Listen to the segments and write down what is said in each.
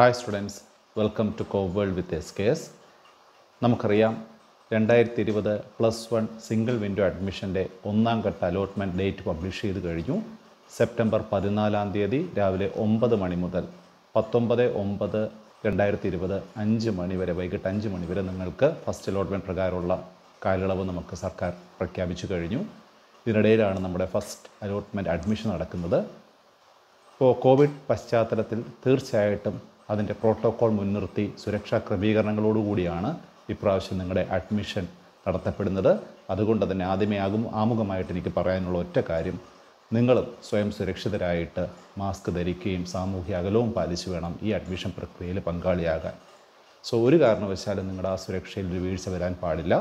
hi students welcome to co world with S K S നമുക്കറിയാം രണ്ടായിരത്തി ഇരുപത് plus one single window അഡ്മിഷൻ്റെ ഒന്നാം ഘട്ട അലോട്ട്മെൻറ്റ് ഡേറ്റ് പബ്ലിഷ് ചെയ്ത് കഴിഞ്ഞു സെപ്റ്റംബർ പതിനാലാം തീയതി രാവിലെ ഒമ്പത് മണി മുതൽ പത്തൊമ്പത് ഒമ്പത് രണ്ടായിരത്തി ഇരുപത് അഞ്ച് മണി വരെ വൈകിട്ട് അഞ്ച് മണി വരെ നിങ്ങൾക്ക് ഫസ്റ്റ് അലോട്ട്മെൻറ്റ് പ്രകാരമുള്ള കാലയളവ് നമുക്ക് സർക്കാർ പ്രഖ്യാപിച്ചു കഴിഞ്ഞു ഇതിനിടയിലാണ് നമ്മുടെ ഫസ്റ്റ് അലോട്ട്മെൻറ്റ് അഡ്മിഷൻ നടക്കുന്നത് ഇപ്പോൾ കോവിഡ് പശ്ചാത്തലത്തിൽ തീർച്ചയായിട്ടും അതിൻ്റെ പ്രോട്ടോക്കോൾ മുൻനിർത്തി സുരക്ഷാ ക്രമീകരണങ്ങളോടുകൂടിയാണ് ഇപ്രാവശ്യം നിങ്ങളുടെ അഡ്മിഷൻ നടത്തപ്പെടുന്നത് അതുകൊണ്ട് തന്നെ ആദ്യമേ ആകും ആമുഖമായിട്ട് എനിക്ക് പറയാനുള്ള ഒറ്റ കാര്യം നിങ്ങളും സ്വയം സുരക്ഷിതരായിട്ട് മാസ്ക് ധരിക്കുകയും സാമൂഹ്യ അകലവും പാലിച്ചു വേണം ഈ അഡ്മിഷൻ പ്രക്രിയയിൽ പങ്കാളിയാകാൻ സോ ഒരു കാരണവശാലും നിങ്ങളുടെ ആ സുരക്ഷയിൽ ഒരു വീഴ്ച വരാൻ പാടില്ല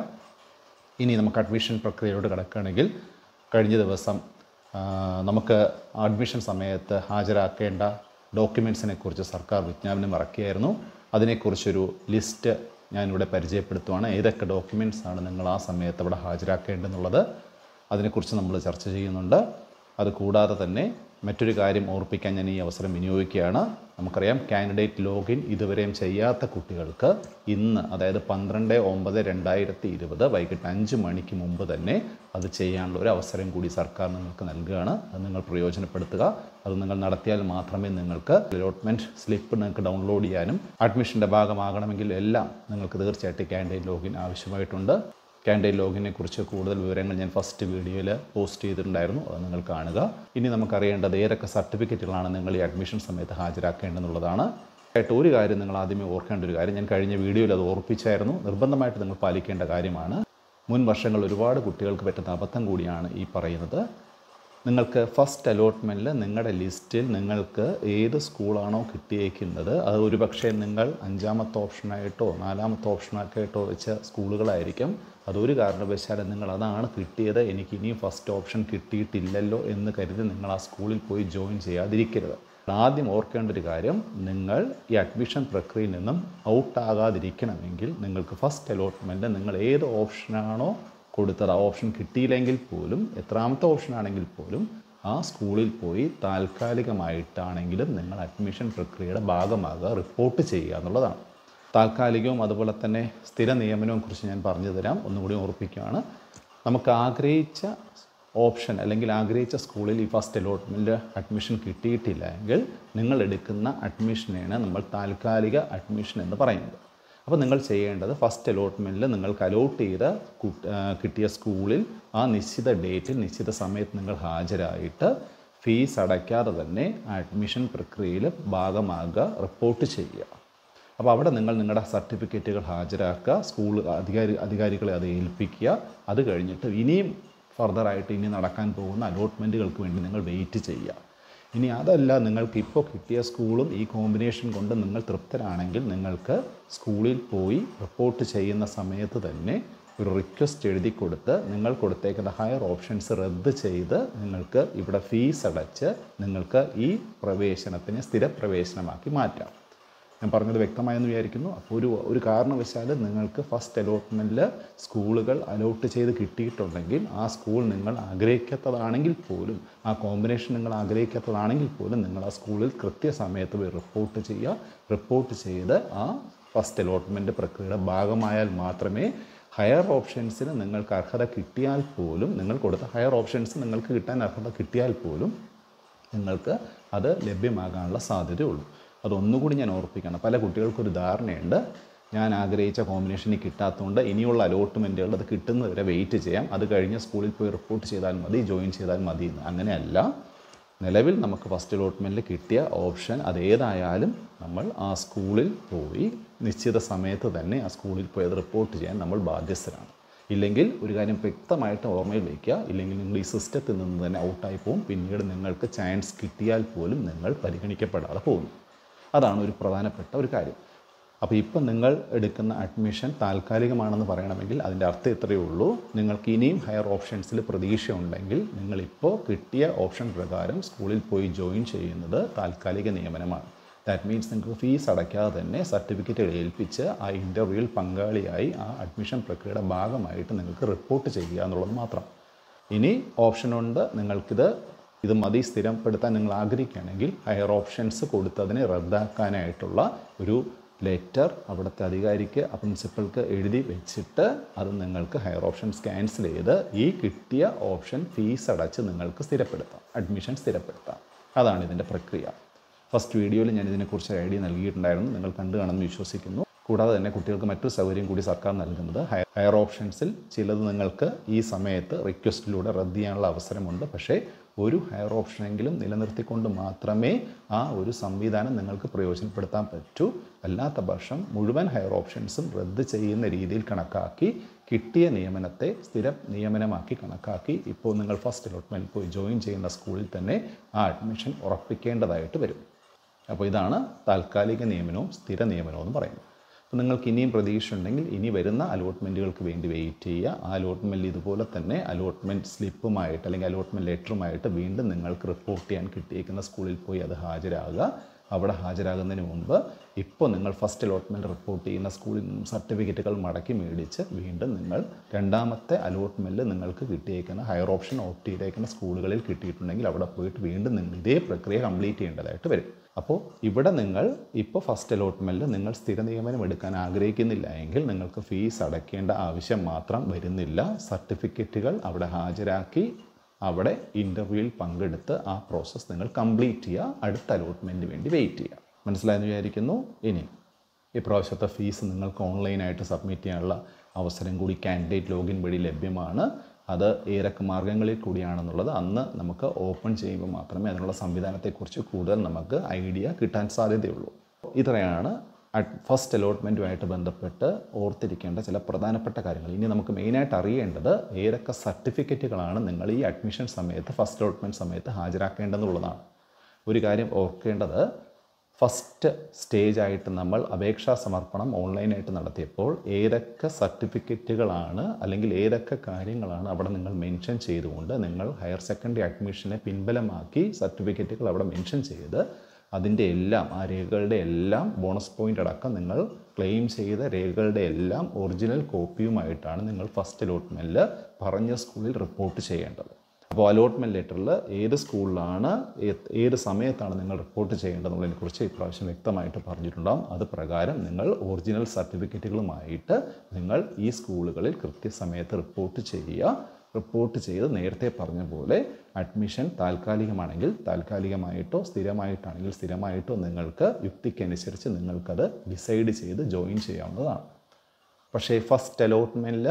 ഇനി നമുക്ക് അഡ്മിഷൻ പ്രക്രിയയിലോട്ട് കിടക്കുകയാണെങ്കിൽ കഴിഞ്ഞ ദിവസം നമുക്ക് അഡ്മിഷൻ സമയത്ത് ഹാജരാക്കേണ്ട ഡോക്യുമെൻസിനെ കുറിച്ച് സർക്കാർ വിജ്ഞാപനം ഇറക്കിയായിരുന്നു അതിനെക്കുറിച്ചൊരു ലിസ്റ്റ് ഞാനിവിടെ പരിചയപ്പെടുത്തുവാണ് ഏതൊക്കെ ഡോക്യുമെൻസാണ് നിങ്ങൾ ആ സമയത്ത് ഇവിടെ ഹാജരാക്കേണ്ടതെന്നുള്ളത് അതിനെക്കുറിച്ച് നമ്മൾ ചർച്ച ചെയ്യുന്നുണ്ട് അതുകൂടാതെ തന്നെ മറ്റൊരു കാര്യം ഓർപ്പിക്കാൻ ഞാൻ ഈ അവസരം വിനിയോഗിക്കുകയാണ് നമുക്കറിയാം കാൻഡിഡേറ്റ് ലോഗിൻ ഇതുവരെയും ചെയ്യാത്ത കുട്ടികൾക്ക് ഇന്ന് അതായത് പന്ത്രണ്ട് ഒമ്പത് രണ്ടായിരത്തി ഇരുപത് വൈകിട്ട് അഞ്ച് മണിക്ക് മുമ്പ് തന്നെ അത് ചെയ്യാനുള്ള ഒരു അവസരം കൂടി സർക്കാർ നിങ്ങൾക്ക് നൽകുകയാണ് അത് നിങ്ങൾ പ്രയോജനപ്പെടുത്തുക അത് നിങ്ങൾ നടത്തിയാൽ മാത്രമേ നിങ്ങൾക്ക് അലോട്ട്മെൻറ്റ് സ്ലിപ്പ് നിങ്ങൾക്ക് ഡൗൺലോഡ് ചെയ്യാനും അഡ്മിഷൻ്റെ ഭാഗമാകണമെങ്കിൽ എല്ലാം നിങ്ങൾക്ക് തീർച്ചയായിട്ടും കാൻഡിഡേറ്റ് ലോഗിൻ ആവശ്യമായിട്ടുണ്ട് ക്യാൻഡൈ ലോഗിനെ കുറിച്ച് കൂടുതൽ വിവരങ്ങൾ ഞാൻ ഫസ്റ്റ് വീഡിയോയിൽ പോസ്റ്റ് ചെയ്തിട്ടുണ്ടായിരുന്നു അത് നിങ്ങൾ കാണുക ഇനി നമുക്കറിയേണ്ടത് ഏതൊക്കെ സർട്ടിഫിക്കറ്റുകളാണ് നിങ്ങൾ ഈ അഡ്മിഷൻ സമയത്ത് ഹാജരാക്കേണ്ടതെന്നുള്ളതാണ് ആയിട്ട് ഒരു കാര്യം നിങ്ങൾ ആദ്യമേ ഓർക്കേണ്ട ഒരു കാര്യം ഞാൻ കഴിഞ്ഞ വീഡിയോയിൽ അത് ഓർപ്പിച്ചായിരുന്നു നിർബന്ധമായിട്ട് നിങ്ങൾ പാലിക്കേണ്ട കാര്യമാണ് മുൻ വർഷങ്ങൾ ഒരുപാട് കുട്ടികൾക്ക് പറ്റുന്ന അബദ്ധം കൂടിയാണ് ഈ പറയുന്നത് നിങ്ങൾക്ക് ഫസ്റ്റ് അലോട്ട്മെൻറ്റിൽ നിങ്ങളുടെ ലിസ്റ്റിൽ നിങ്ങൾക്ക് ഏത് സ്കൂളാണോ കിട്ടിയേക്കുന്നത് അത് ഒരുപക്ഷെ നിങ്ങൾ അഞ്ചാമത്തെ ഓപ്ഷനായിട്ടോ നാലാമത്തെ ഓപ്ഷനായിട്ടോ വെച്ച സ്കൂളുകളായിരിക്കും അതൊരു കാരണവശാലും നിങ്ങൾ അതാണ് കിട്ടിയത് എനിക്ക് ഇനിയും ഫസ്റ്റ് ഓപ്ഷൻ കിട്ടിയിട്ടില്ലല്ലോ എന്ന് കരുതി നിങ്ങൾ ആ സ്കൂളിൽ പോയി ജോയിൻ ചെയ്യാതിരിക്കരുത് ആദ്യം ഓർക്കേണ്ട ഒരു കാര്യം നിങ്ങൾ ഈ അഡ്മിഷൻ പ്രക്രിയയിൽ നിന്നും ഔട്ടാകാതിരിക്കണമെങ്കിൽ നിങ്ങൾക്ക് ഫസ്റ്റ് അലോട്ട്മെൻറ്റ് നിങ്ങൾ ഏത് ഓപ്ഷനാണോ കൊടുത്തത് ആ ഓപ്ഷൻ കിട്ടിയില്ലെങ്കിൽ പോലും എത്രാമത്തെ ഓപ്ഷൻ ആണെങ്കിൽ പോലും ആ സ്കൂളിൽ പോയി താൽക്കാലികമായിട്ടാണെങ്കിലും നിങ്ങൾ അഡ്മിഷൻ പ്രക്രിയയുടെ ഭാഗമാകുക റിപ്പോർട്ട് ചെയ്യുക എന്നുള്ളതാണ് താൽക്കാലികവും അതുപോലെ തന്നെ സ്ഥിര നിയമനവും കുറിച്ച് ഞാൻ പറഞ്ഞു തരാം ഒന്നുകൂടി ഓർപ്പിക്കുകയാണ് നമുക്ക് ആഗ്രഹിച്ച ഓപ്ഷൻ അല്ലെങ്കിൽ ആഗ്രഹിച്ച സ്കൂളിൽ ഈ ഫസ്റ്റ് അലോട്ട്മെൻറ്റ് അഡ്മിഷൻ കിട്ടിയിട്ടില്ല എങ്കിൽ നിങ്ങൾ എടുക്കുന്ന അഡ്മിഷനെയാണ് നമ്മൾ താൽക്കാലിക അഡ്മിഷൻ എന്ന് പറയുന്നത് അപ്പോൾ നിങ്ങൾ ചെയ്യേണ്ടത് ഫസ്റ്റ് അലോട്ട്മെൻറ്റിൽ നിങ്ങൾക്ക് അലോട്ട് ചെയ്ത കിട്ടിയ സ്കൂളിൽ ആ നിശ്ചിത ഡേറ്റിൽ നിശ്ചിത സമയത്ത് നിങ്ങൾ ഹാജരായിട്ട് ഫീസ് അടയ്ക്കാതെ തന്നെ അഡ്മിഷൻ പ്രക്രിയയിൽ ഭാഗമാകുക റിപ്പോർട്ട് ചെയ്യുക അപ്പോൾ അവിടെ നിങ്ങൾ നിങ്ങളുടെ സർട്ടിഫിക്കറ്റുകൾ ഹാജരാക്കുക സ്കൂൾ അധികാരി അധികാരികളെ അത് ഏൽപ്പിക്കുക അത് കഴിഞ്ഞിട്ട് ഇനിയും ഫർദറായിട്ട് ഇനി നടക്കാൻ പോകുന്ന അലോട്ട്മെൻറ്റുകൾക്ക് വേണ്ടി നിങ്ങൾ വെയിറ്റ് ചെയ്യുക ഇനി അതല്ല നിങ്ങൾക്ക് ഇപ്പോൾ കിട്ടിയ സ്കൂളും ഈ കോമ്പിനേഷൻ കൊണ്ട് നിങ്ങൾ തൃപ്തരാണെങ്കിൽ നിങ്ങൾക്ക് സ്കൂളിൽ പോയി റിപ്പോർട്ട് ചെയ്യുന്ന സമയത്ത് തന്നെ ഒരു റിക്വസ്റ്റ് എഴുതി കൊടുത്ത് നിങ്ങൾ കൊടുത്തേക്കുന്ന ഹയർ ഓപ്ഷൻസ് റദ്ദ് ചെയ്ത് നിങ്ങൾക്ക് ഇവിടെ ഫീസ് അടച്ച് നിങ്ങൾക്ക് ഈ പ്രവേശനത്തിന് സ്ഥിരപ്രവേശനമാക്കി മാറ്റാം ഞാൻ പറഞ്ഞത് വ്യക്തമായെന്ന് വിചാരിക്കുന്നു അപ്പോൾ ഒരു ഒരു കാരണവശാലും നിങ്ങൾക്ക് ഫസ്റ്റ് അലോട്ട്മെൻറ്റിൽ സ്കൂളുകൾ അലോട്ട് ചെയ്ത് കിട്ടിയിട്ടുണ്ടെങ്കിൽ ആ സ്കൂൾ നിങ്ങൾ ആഗ്രഹിക്കാത്തതാണെങ്കിൽ പോലും ആ കോമ്പിനേഷൻ നിങ്ങൾ ആഗ്രഹിക്കാത്തതാണെങ്കിൽ പോലും നിങ്ങൾ ആ സ്കൂളിൽ കൃത്യസമയത്ത് പോയി റിപ്പോർട്ട് ചെയ്യുക റിപ്പോർട്ട് ചെയ്ത് ആ ഫസ്റ്റ് അലോട്ട്മെൻറ്റ് പ്രക്രിയയുടെ ഭാഗമായാൽ മാത്രമേ ഹയർ ഓപ്ഷൻസിന് നിങ്ങൾക്ക് അർഹത കിട്ടിയാൽ പോലും നിങ്ങൾ കൊടുത്ത ഹയർ ഓപ്ഷൻസ് നിങ്ങൾക്ക് കിട്ടാൻ അർഹത കിട്ടിയാൽ പോലും നിങ്ങൾക്ക് അത് ലഭ്യമാകാനുള്ള സാധ്യതയുള്ളൂ അതൊന്നുകൂടി ഞാൻ ഓർപ്പിക്കണം പല കുട്ടികൾക്കൊരു ധാരണയുണ്ട് ഞാൻ ആഗ്രഹിച്ച കോമ്പിനേഷന് കിട്ടാത്തതുകൊണ്ട് ഇനിയുള്ള അലോട്ട്മെൻറ്റുകൾ അത് കിട്ടുന്നവരെ വെയിറ്റ് ചെയ്യാം അത് കഴിഞ്ഞ് സ്കൂളിൽ പോയി റിപ്പോർട്ട് ചെയ്താൽ മതി ജോയിൻ ചെയ്താൽ മതി എന്ന് അങ്ങനെയല്ല നിലവിൽ നമുക്ക് ഫസ്റ്റ് അലോട്ട്മെൻറ്റിൽ കിട്ടിയ ഓപ്ഷൻ അതേതായാലും നമ്മൾ ആ സ്കൂളിൽ പോയി നിശ്ചിത സമയത്ത് തന്നെ ആ സ്കൂളിൽ പോയി അത് റിപ്പോർട്ട് ചെയ്യാൻ നമ്മൾ ബാധ്യസ്ഥരാണ് ഇല്ലെങ്കിൽ ഒരു കാര്യം വ്യക്തമായിട്ട് ഓർമ്മയിൽ വയ്ക്കുക ഇല്ലെങ്കിൽ നിങ്ങൾ ഈ സിസ്റ്റത്തിൽ നിന്ന് തന്നെ ഔട്ടായി പോകും പിന്നീട് നിങ്ങൾക്ക് ചാൻസ് കിട്ടിയാൽ പോലും നിങ്ങൾ പരിഗണിക്കപ്പെടാതെ പോകുന്നു അതാണ് ഒരു പ്രധാനപ്പെട്ട ഒരു കാര്യം അപ്പോൾ ഇപ്പം നിങ്ങൾ എടുക്കുന്ന അഡ്മിഷൻ താൽക്കാലികമാണെന്ന് പറയണമെങ്കിൽ അതിൻ്റെ അർത്ഥം ഇത്രയേ ഉള്ളൂ നിങ്ങൾക്ക് ഇനിയും ഹയർ ഓപ്ഷൻസിൽ പ്രതീക്ഷ ഉണ്ടെങ്കിൽ നിങ്ങളിപ്പോൾ കിട്ടിയ ഓപ്ഷൻ പ്രകാരം സ്കൂളിൽ പോയി ജോയിൻ ചെയ്യുന്നത് താൽക്കാലിക നിയമനമാണ് ദാറ്റ് മീൻസ് നിങ്ങൾക്ക് ഫീസ് അടയ്ക്കാതെ തന്നെ സർട്ടിഫിക്കറ്റ് ഏൽപ്പിച്ച് ആ ഇൻ്റർവ്യൂവിൽ പങ്കാളിയായി ആ അഡ്മിഷൻ പ്രക്രിയയുടെ ഭാഗമായിട്ട് നിങ്ങൾക്ക് റിപ്പോർട്ട് ചെയ്യുക എന്നുള്ളത് മാത്രം ഇനി ഓപ്ഷനുണ്ട് നിങ്ങൾക്കിത് ഇത് മതി സ്ഥിരപ്പെടുത്താൻ നിങ്ങൾ ആഗ്രഹിക്കുകയാണെങ്കിൽ ഹയർ ഓപ്ഷൻസ് കൊടുത്തതിനെ റദ്ദാക്കാനായിട്ടുള്ള ഒരു ലെറ്റർ അവിടുത്തെ അധികാരിക്ക് ആ പ്രിൻസിപ്പൾക്ക് എഴുതി വെച്ചിട്ട് അത് നിങ്ങൾക്ക് ഹയർ ഓപ്ഷൻസ് ക്യാൻസൽ ചെയ്ത് ഈ കിട്ടിയ ഓപ്ഷൻ ഫീസ് അടച്ച് നിങ്ങൾക്ക് സ്ഥിരപ്പെടുത്താം അഡ്മിഷൻ സ്ഥിരപ്പെടുത്താം അതാണ് ഇതിൻ്റെ പ്രക്രിയ ഫസ്റ്റ് വീഡിയോയിൽ ഞാൻ ഇതിനെക്കുറിച്ച് ഐഡിയ നൽകിയിട്ടുണ്ടായിരുന്നു നിങ്ങൾ കണ്ടു കാണുമെന്ന് വിശ്വസിക്കുന്നു കൂടാതെ തന്നെ കുട്ടികൾക്ക് മറ്റൊരു സൗകര്യം കൂടി സർക്കാർ നൽകുന്നത് ഹയർ ഓപ്ഷൻസിൽ ചിലത് നിങ്ങൾക്ക് ഈ സമയത്ത് റിക്വസ്റ്റിലൂടെ റദ്ദ് ചെയ്യാനുള്ള അവസരമുണ്ട് പക്ഷേ ഒരു ഹയർ ഓപ്ഷനെങ്കിലും നിലനിർത്തിക്കൊണ്ട് മാത്രമേ ആ ഒരു സംവിധാനം നിങ്ങൾക്ക് പ്രയോജനപ്പെടുത്താൻ പറ്റൂ അല്ലാത്ത പക്ഷം മുഴുവൻ ഹയർ ഓപ്ഷൻസും റദ്ദ് ചെയ്യുന്ന രീതിയിൽ കണക്കാക്കി കിട്ടിയ നിയമനത്തെ സ്ഥിരം നിയമനമാക്കി കണക്കാക്കി ഇപ്പോൾ നിങ്ങൾ ഫസ്റ്റ് അലോട്ട്മെൻറ്റ് പോയി ജോയിൻ ചെയ്യുന്ന സ്കൂളിൽ തന്നെ ആ അഡ്മിഷൻ ഉറപ്പിക്കേണ്ടതായിട്ട് വരും അപ്പോൾ ഇതാണ് താൽക്കാലിക നിയമനവും സ്ഥിര നിയമനവും എന്ന് പറയുന്നത് അപ്പോൾ നിങ്ങൾക്ക് ഇനിയും പ്രതീക്ഷ ഉണ്ടെങ്കിൽ ഇനി വരുന്ന അലോട്ട്മെൻറ്റുകൾക്ക് വേണ്ടി വെയിറ്റ് ചെയ്യുക ആ അലോട്ട്മെൻറ്റിൽ ഇതുപോലെ തന്നെ അലോട്ട്മെൻറ്റ് സ്ലിപ്പുമായിട്ട് അല്ലെങ്കിൽ അലോട്ട്മെൻറ്റ് ലെറ്ററുമായിട്ട് വീണ്ടും നിങ്ങൾക്ക് റിപ്പോർട്ട് ചെയ്യാൻ കിട്ടിയേക്കുന്ന സ്കൂളിൽ പോയി അത് ഹാജരാകുക അവിടെ ഹാജരാകുന്നതിന് മുൻപ് ഇപ്പോൾ നിങ്ങൾ ഫസ്റ്റ് അലോട്ട്മെൻറ്റ് റിപ്പോർട്ട് ചെയ്യുന്ന സ്കൂളിൽ നിന്നും സർട്ടിഫിക്കറ്റുകൾ മടക്കി മേടിച്ച് വീണ്ടും നിങ്ങൾ രണ്ടാമത്തെ അലോട്ട്മെൻറ്റ് നിങ്ങൾക്ക് കിട്ടിയേക്കുന്ന ഹയർ ഓപ്ഷൻ ഓപ്റ്റ് ചെയ്തേക്കുന്ന സ്കൂളുകളിൽ കിട്ടിയിട്ടുണ്ടെങ്കിൽ അവിടെ പോയിട്ട് വീണ്ടും നിങ്ങൾ ഇതേ പ്രക്രിയ കംപ്ലീറ്റ് ചെയ്യേണ്ടതായിട്ട് വരും അപ്പോൾ ഇവിടെ നിങ്ങൾ ഇപ്പോൾ ഫസ്റ്റ് അലോട്ട്മെൻറ്റ് നിങ്ങൾ സ്ഥിര നിയമനം എടുക്കാൻ ആഗ്രഹിക്കുന്നില്ല എങ്കിൽ നിങ്ങൾക്ക് ഫീസ് അടയ്ക്കേണ്ട ആവശ്യം മാത്രം വരുന്നില്ല സർട്ടിഫിക്കറ്റുകൾ അവിടെ ഹാജരാക്കി അവിടെ ഇൻ്റർവ്യൂവിൽ പങ്കെടുത്ത് ആ പ്രോസസ്സ് നിങ്ങൾ കംപ്ലീറ്റ് ചെയ്യുക അടുത്ത അലോട്ട്മെൻറ്റ് വേണ്ടി വെയിറ്റ് ചെയ്യുക മനസ്സിലായെന്ന് വിചാരിക്കുന്നു ഇനി ഇപ്രാവശ്യത്തെ ഫീസ് നിങ്ങൾക്ക് ഓൺലൈനായിട്ട് സബ്മിറ്റ് ചെയ്യാനുള്ള അവസരം കൂടി കാൻഡിഡേറ്റ് ലോഗിൻ വഴി ലഭ്യമാണ് അത് ഏതൊക്കെ മാർഗങ്ങളിൽ കൂടിയാണെന്നുള്ളത് അന്ന് നമുക്ക് ഓപ്പൺ ചെയ്യുമ്പോൾ മാത്രമേ അതിനുള്ള സംവിധാനത്തെക്കുറിച്ച് കൂടുതൽ നമുക്ക് ഐഡിയ കിട്ടാൻ സാധ്യതയുള്ളൂ ഇത്രയാണ് ഫസ്റ്റ് അലോട്ട്മെൻറ്റുമായിട്ട് ബന്ധപ്പെട്ട് ഓർത്തിരിക്കേണ്ട ചില പ്രധാനപ്പെട്ട കാര്യങ്ങൾ ഇനി നമുക്ക് മെയിനായിട്ട് അറിയേണ്ടത് ഏതൊക്കെ സർട്ടിഫിക്കറ്റുകളാണ് നിങ്ങൾ ഈ അഡ്മിഷൻ സമയത്ത് ഫസ്റ്റ് അലോട്ട്മെൻറ്റ് സമയത്ത് ഹാജരാക്കേണ്ടതെന്നുള്ളതാണ് ഒരു കാര്യം ഓർക്കേണ്ടത് ഫസ്റ്റ് സ്റ്റേജായിട്ട് നമ്മൾ അപേക്ഷാ സമർപ്പണം ഓൺലൈനായിട്ട് നടത്തിയപ്പോൾ ഏതൊക്കെ സർട്ടിഫിക്കറ്റുകളാണ് അല്ലെങ്കിൽ ഏതൊക്കെ കാര്യങ്ങളാണ് അവിടെ നിങ്ങൾ മെൻഷൻ ചെയ്തുകൊണ്ട് നിങ്ങൾ ഹയർ സെക്കൻഡറി അഡ്മിഷനെ പിൻബലമാക്കി സർട്ടിഫിക്കറ്റുകൾ അവിടെ മെൻഷൻ ചെയ്ത് അതിൻ്റെ എല്ലാം ആ രേഖകളുടെ എല്ലാം ബോണസ് പോയിൻ്റ് അടക്കം നിങ്ങൾ ക്ലെയിം ചെയ്ത രേഖകളുടെ എല്ലാം ഒറിജിനൽ കോപ്പിയുമായിട്ടാണ് നിങ്ങൾ ഫസ്റ്റ് അലോട്ട്മെൻറ്റിൽ പറഞ്ഞ സ്കൂളിൽ റിപ്പോർട്ട് ചെയ്യേണ്ടത് അപ്പോൾ അലോട്ട്മെൻറ്റ് ലെറ്ററിൽ ഏത് സ്കൂളിലാണ് ഏത് സമയത്താണ് നിങ്ങൾ റിപ്പോർട്ട് ചെയ്യേണ്ടത് എന്നുള്ളതിനെക്കുറിച്ച് ഇപ്രാവശ്യം വ്യക്തമായിട്ട് പറഞ്ഞിട്ടുണ്ടാകും അത് പ്രകാരം നിങ്ങൾ ഒറിജിനൽ സർട്ടിഫിക്കറ്റുകളുമായിട്ട് നിങ്ങൾ ഈ സ്കൂളുകളിൽ കൃത്യസമയത്ത് റിപ്പോർട്ട് ചെയ്യുക റിപ്പോർട്ട് ചെയ്ത് നേരത്തെ പറഞ്ഞ പോലെ അഡ്മിഷൻ താൽക്കാലികമാണെങ്കിൽ താൽക്കാലികമായിട്ടോ സ്ഥിരമായിട്ടാണെങ്കിൽ സ്ഥിരമായിട്ടോ നിങ്ങൾക്ക് യുക്തിക്കനുസരിച്ച് നിങ്ങൾക്കത് ഡിസൈഡ് ചെയ്ത് ജോയിൻ ചെയ്യാവുന്നതാണ് പക്ഷേ ഫസ്റ്റ് അലോട്ട്മെൻറ്റിൽ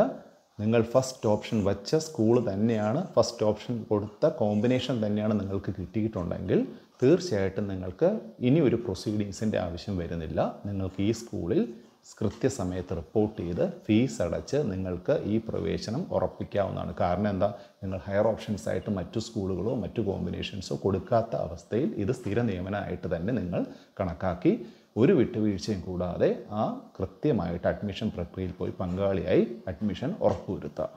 നിങ്ങൾ ഫസ്റ്റ് ഓപ്ഷൻ വച്ച സ്കൂൾ തന്നെയാണ് ഫസ്റ്റ് ഓപ്ഷൻ കൊടുത്ത കോമ്പിനേഷൻ തന്നെയാണ് നിങ്ങൾക്ക് കിട്ടിയിട്ടുണ്ടെങ്കിൽ തീർച്ചയായിട്ടും നിങ്ങൾക്ക് ഇനി ഒരു പ്രൊസീഡിങ്സിൻ്റെ ആവശ്യം വരുന്നില്ല നിങ്ങൾക്ക് ഈ സ്കൂളിൽ കൃത്യസമയത്ത് റിപ്പോർട്ട് ചെയ്ത് ഫീസ് അടച്ച് നിങ്ങൾക്ക് ഈ പ്രവേശനം ഉറപ്പിക്കാവുന്നതാണ് കാരണം എന്താ നിങ്ങൾ ഹയർ ഓപ്ഷൻസ് ആയിട്ട് മറ്റു സ്കൂളുകളോ മറ്റു കോമ്പിനേഷൻസോ കൊടുക്കാത്ത അവസ്ഥയിൽ ഇത് സ്ഥിര നിയമനമായിട്ട് തന്നെ നിങ്ങൾ കണക്കാക്കി ഒരു വിട്ടുവീഴ്ചയും കൂടാതെ ആ കൃത്യമായിട്ട് അഡ്മിഷൻ പ്രക്രിയയിൽ പോയി പങ്കാളിയായി അഡ്മിഷൻ ഉറപ്പുവരുത്തുക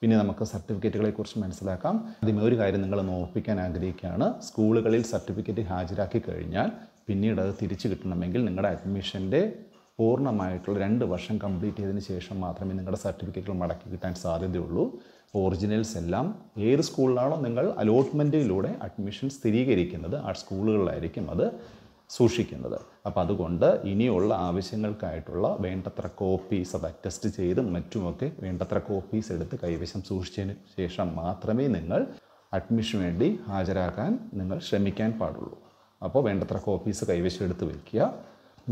പിന്നെ നമുക്ക് സർട്ടിഫിക്കറ്റുകളെ കുറിച്ച് മനസ്സിലാക്കാം ആദ്യമേ ഒരു കാര്യം നിങ്ങൾ ഓർപ്പിക്കാൻ ആഗ്രഹിക്കുകയാണ് സ്കൂളുകളിൽ സർട്ടിഫിക്കറ്റ് ഹാജരാക്കി കഴിഞ്ഞാൽ പിന്നീട് അത് തിരിച്ചു കിട്ടണമെങ്കിൽ നിങ്ങളുടെ അഡ്മിഷൻ്റെ പൂർണ്ണമായിട്ടുള്ള രണ്ട് വർഷം കംപ്ലീറ്റ് ചെയ്തതിന് ശേഷം മാത്രമേ നിങ്ങളുടെ സർട്ടിഫിക്കറ്റുകൾ മടക്കി കിട്ടാൻ സാധ്യതയുള്ളൂ ഒറിജിനൽസ് എല്ലാം ഏത് സ്കൂളിലാണോ നിങ്ങൾ അലോട്ട്മെൻറ്റിലൂടെ അഡ്മിഷൻ സ്ഥിരീകരിക്കുന്നത് ആ സ്കൂളുകളിലായിരിക്കും അത് സൂക്ഷിക്കുന്നത് അപ്പോൾ അതുകൊണ്ട് ഇനിയുള്ള ആവശ്യങ്ങൾക്കായിട്ടുള്ള വേണ്ടത്ര കോപ്പീസ് അത് അറ്റസ്റ്റ് ചെയ്തും മറ്റുമൊക്കെ വേണ്ടത്ര കോപ്പീസ് എടുത്ത് കൈവശം സൂക്ഷിച്ചതിന് ശേഷം മാത്രമേ നിങ്ങൾ അഡ്മിഷന് വേണ്ടി ഹാജരാക്കാൻ നിങ്ങൾ ശ്രമിക്കാൻ പാടുള്ളൂ അപ്പോൾ വേണ്ടത്ര കോപ്പീസ് കൈവശം എടുത്ത് വയ്ക്കുക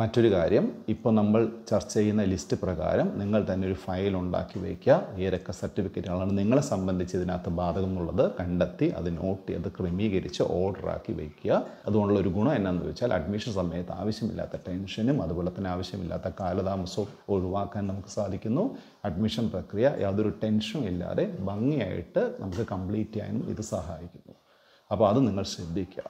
മറ്റൊരു കാര്യം ഇപ്പോൾ നമ്മൾ ചർച്ച ചെയ്യുന്ന ലിസ്റ്റ് പ്രകാരം നിങ്ങൾ തന്നെ ഒരു ഫയൽ ഉണ്ടാക്കി വയ്ക്കുക ഏതൊക്കെ സർട്ടിഫിക്കറ്റുകളാണ് നിങ്ങളെ സംബന്ധിച്ച് ഇതിനകത്ത് ബാധകമുള്ളത് കണ്ടെത്തി അത് നോട്ട് അത് ക്രമീകരിച്ച് ഓർഡറാക്കി വയ്ക്കുക അതുകൊണ്ടുള്ള ഒരു ഗുണം എന്നാന്ന് വെച്ചാൽ അഡ്മിഷൻ സമയത്ത് ആവശ്യമില്ലാത്ത ടെൻഷനും അതുപോലെ തന്നെ ആവശ്യമില്ലാത്ത കാലതാമസവും ഒഴിവാക്കാൻ നമുക്ക് സാധിക്കുന്നു അഡ്മിഷൻ പ്രക്രിയ യാതൊരു ടെൻഷനും ഇല്ലാതെ ഭംഗിയായിട്ട് നമുക്ക് കംപ്ലീറ്റ് ചെയ്യാനും ഇത് സഹായിക്കുന്നു അപ്പോൾ അത് നിങ്ങൾ ശ്രദ്ധിക്കുക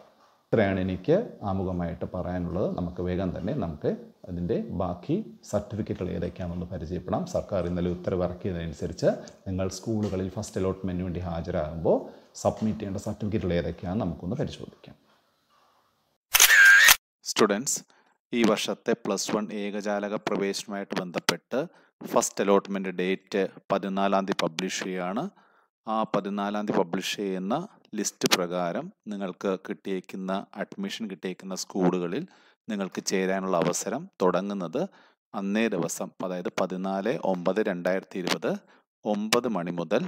ഇത്രയാണ് എനിക്ക് ആമുഖമായിട്ട് പറയാനുള്ളത് നമുക്ക് വേഗം തന്നെ നമുക്ക് അതിൻ്റെ ബാക്കി സർട്ടിഫിക്കറ്റുകൾ ഏതൊക്കെയാണെന്ന് പരിചയപ്പെടാം സർക്കാർ ഇന്നലെ ഉത്തരവ് ഇറക്കിയതനുസരിച്ച് നിങ്ങൾ സ്കൂളുകളിൽ ഫസ്റ്റ് അലോട്ട്മെൻറ്റിന് വേണ്ടി ഹാജരാകുമ്പോൾ സബ്മിറ്റ് ചെയ്യേണ്ട സർട്ടിഫിക്കറ്റുകൾ ഏതൊക്കെയാണ് നമുക്കൊന്ന് പരിശോധിക്കാം സ്റ്റുഡൻസ് ഈ വർഷത്തെ പ്ലസ് വൺ ഏകജാലക പ്രവേശനവുമായിട്ട് ബന്ധപ്പെട്ട് ഫസ്റ്റ് അലോട്ട്മെൻറ്റ് ഡേറ്റ് പതിനാലാം തീയതി പബ്ലിഷ് ചെയ്യുകയാണ് ആ പതിനാലാം തീയതി പബ്ലിഷ് ചെയ്യുന്ന ലിസ്റ്റ് പ്രകാരം നിങ്ങൾക്ക് കിട്ടിയേക്കുന്ന അഡ്മിഷൻ കിട്ടിയേക്കുന്ന സ്കൂളുകളിൽ നിങ്ങൾക്ക് ചേരാനുള്ള അവസരം തുടങ്ങുന്നത് അന്നേ ദിവസം അതായത് പതിനാല് ഒമ്പത് രണ്ടായിരത്തി ഇരുപത് ഒമ്പത് മണി മുതൽ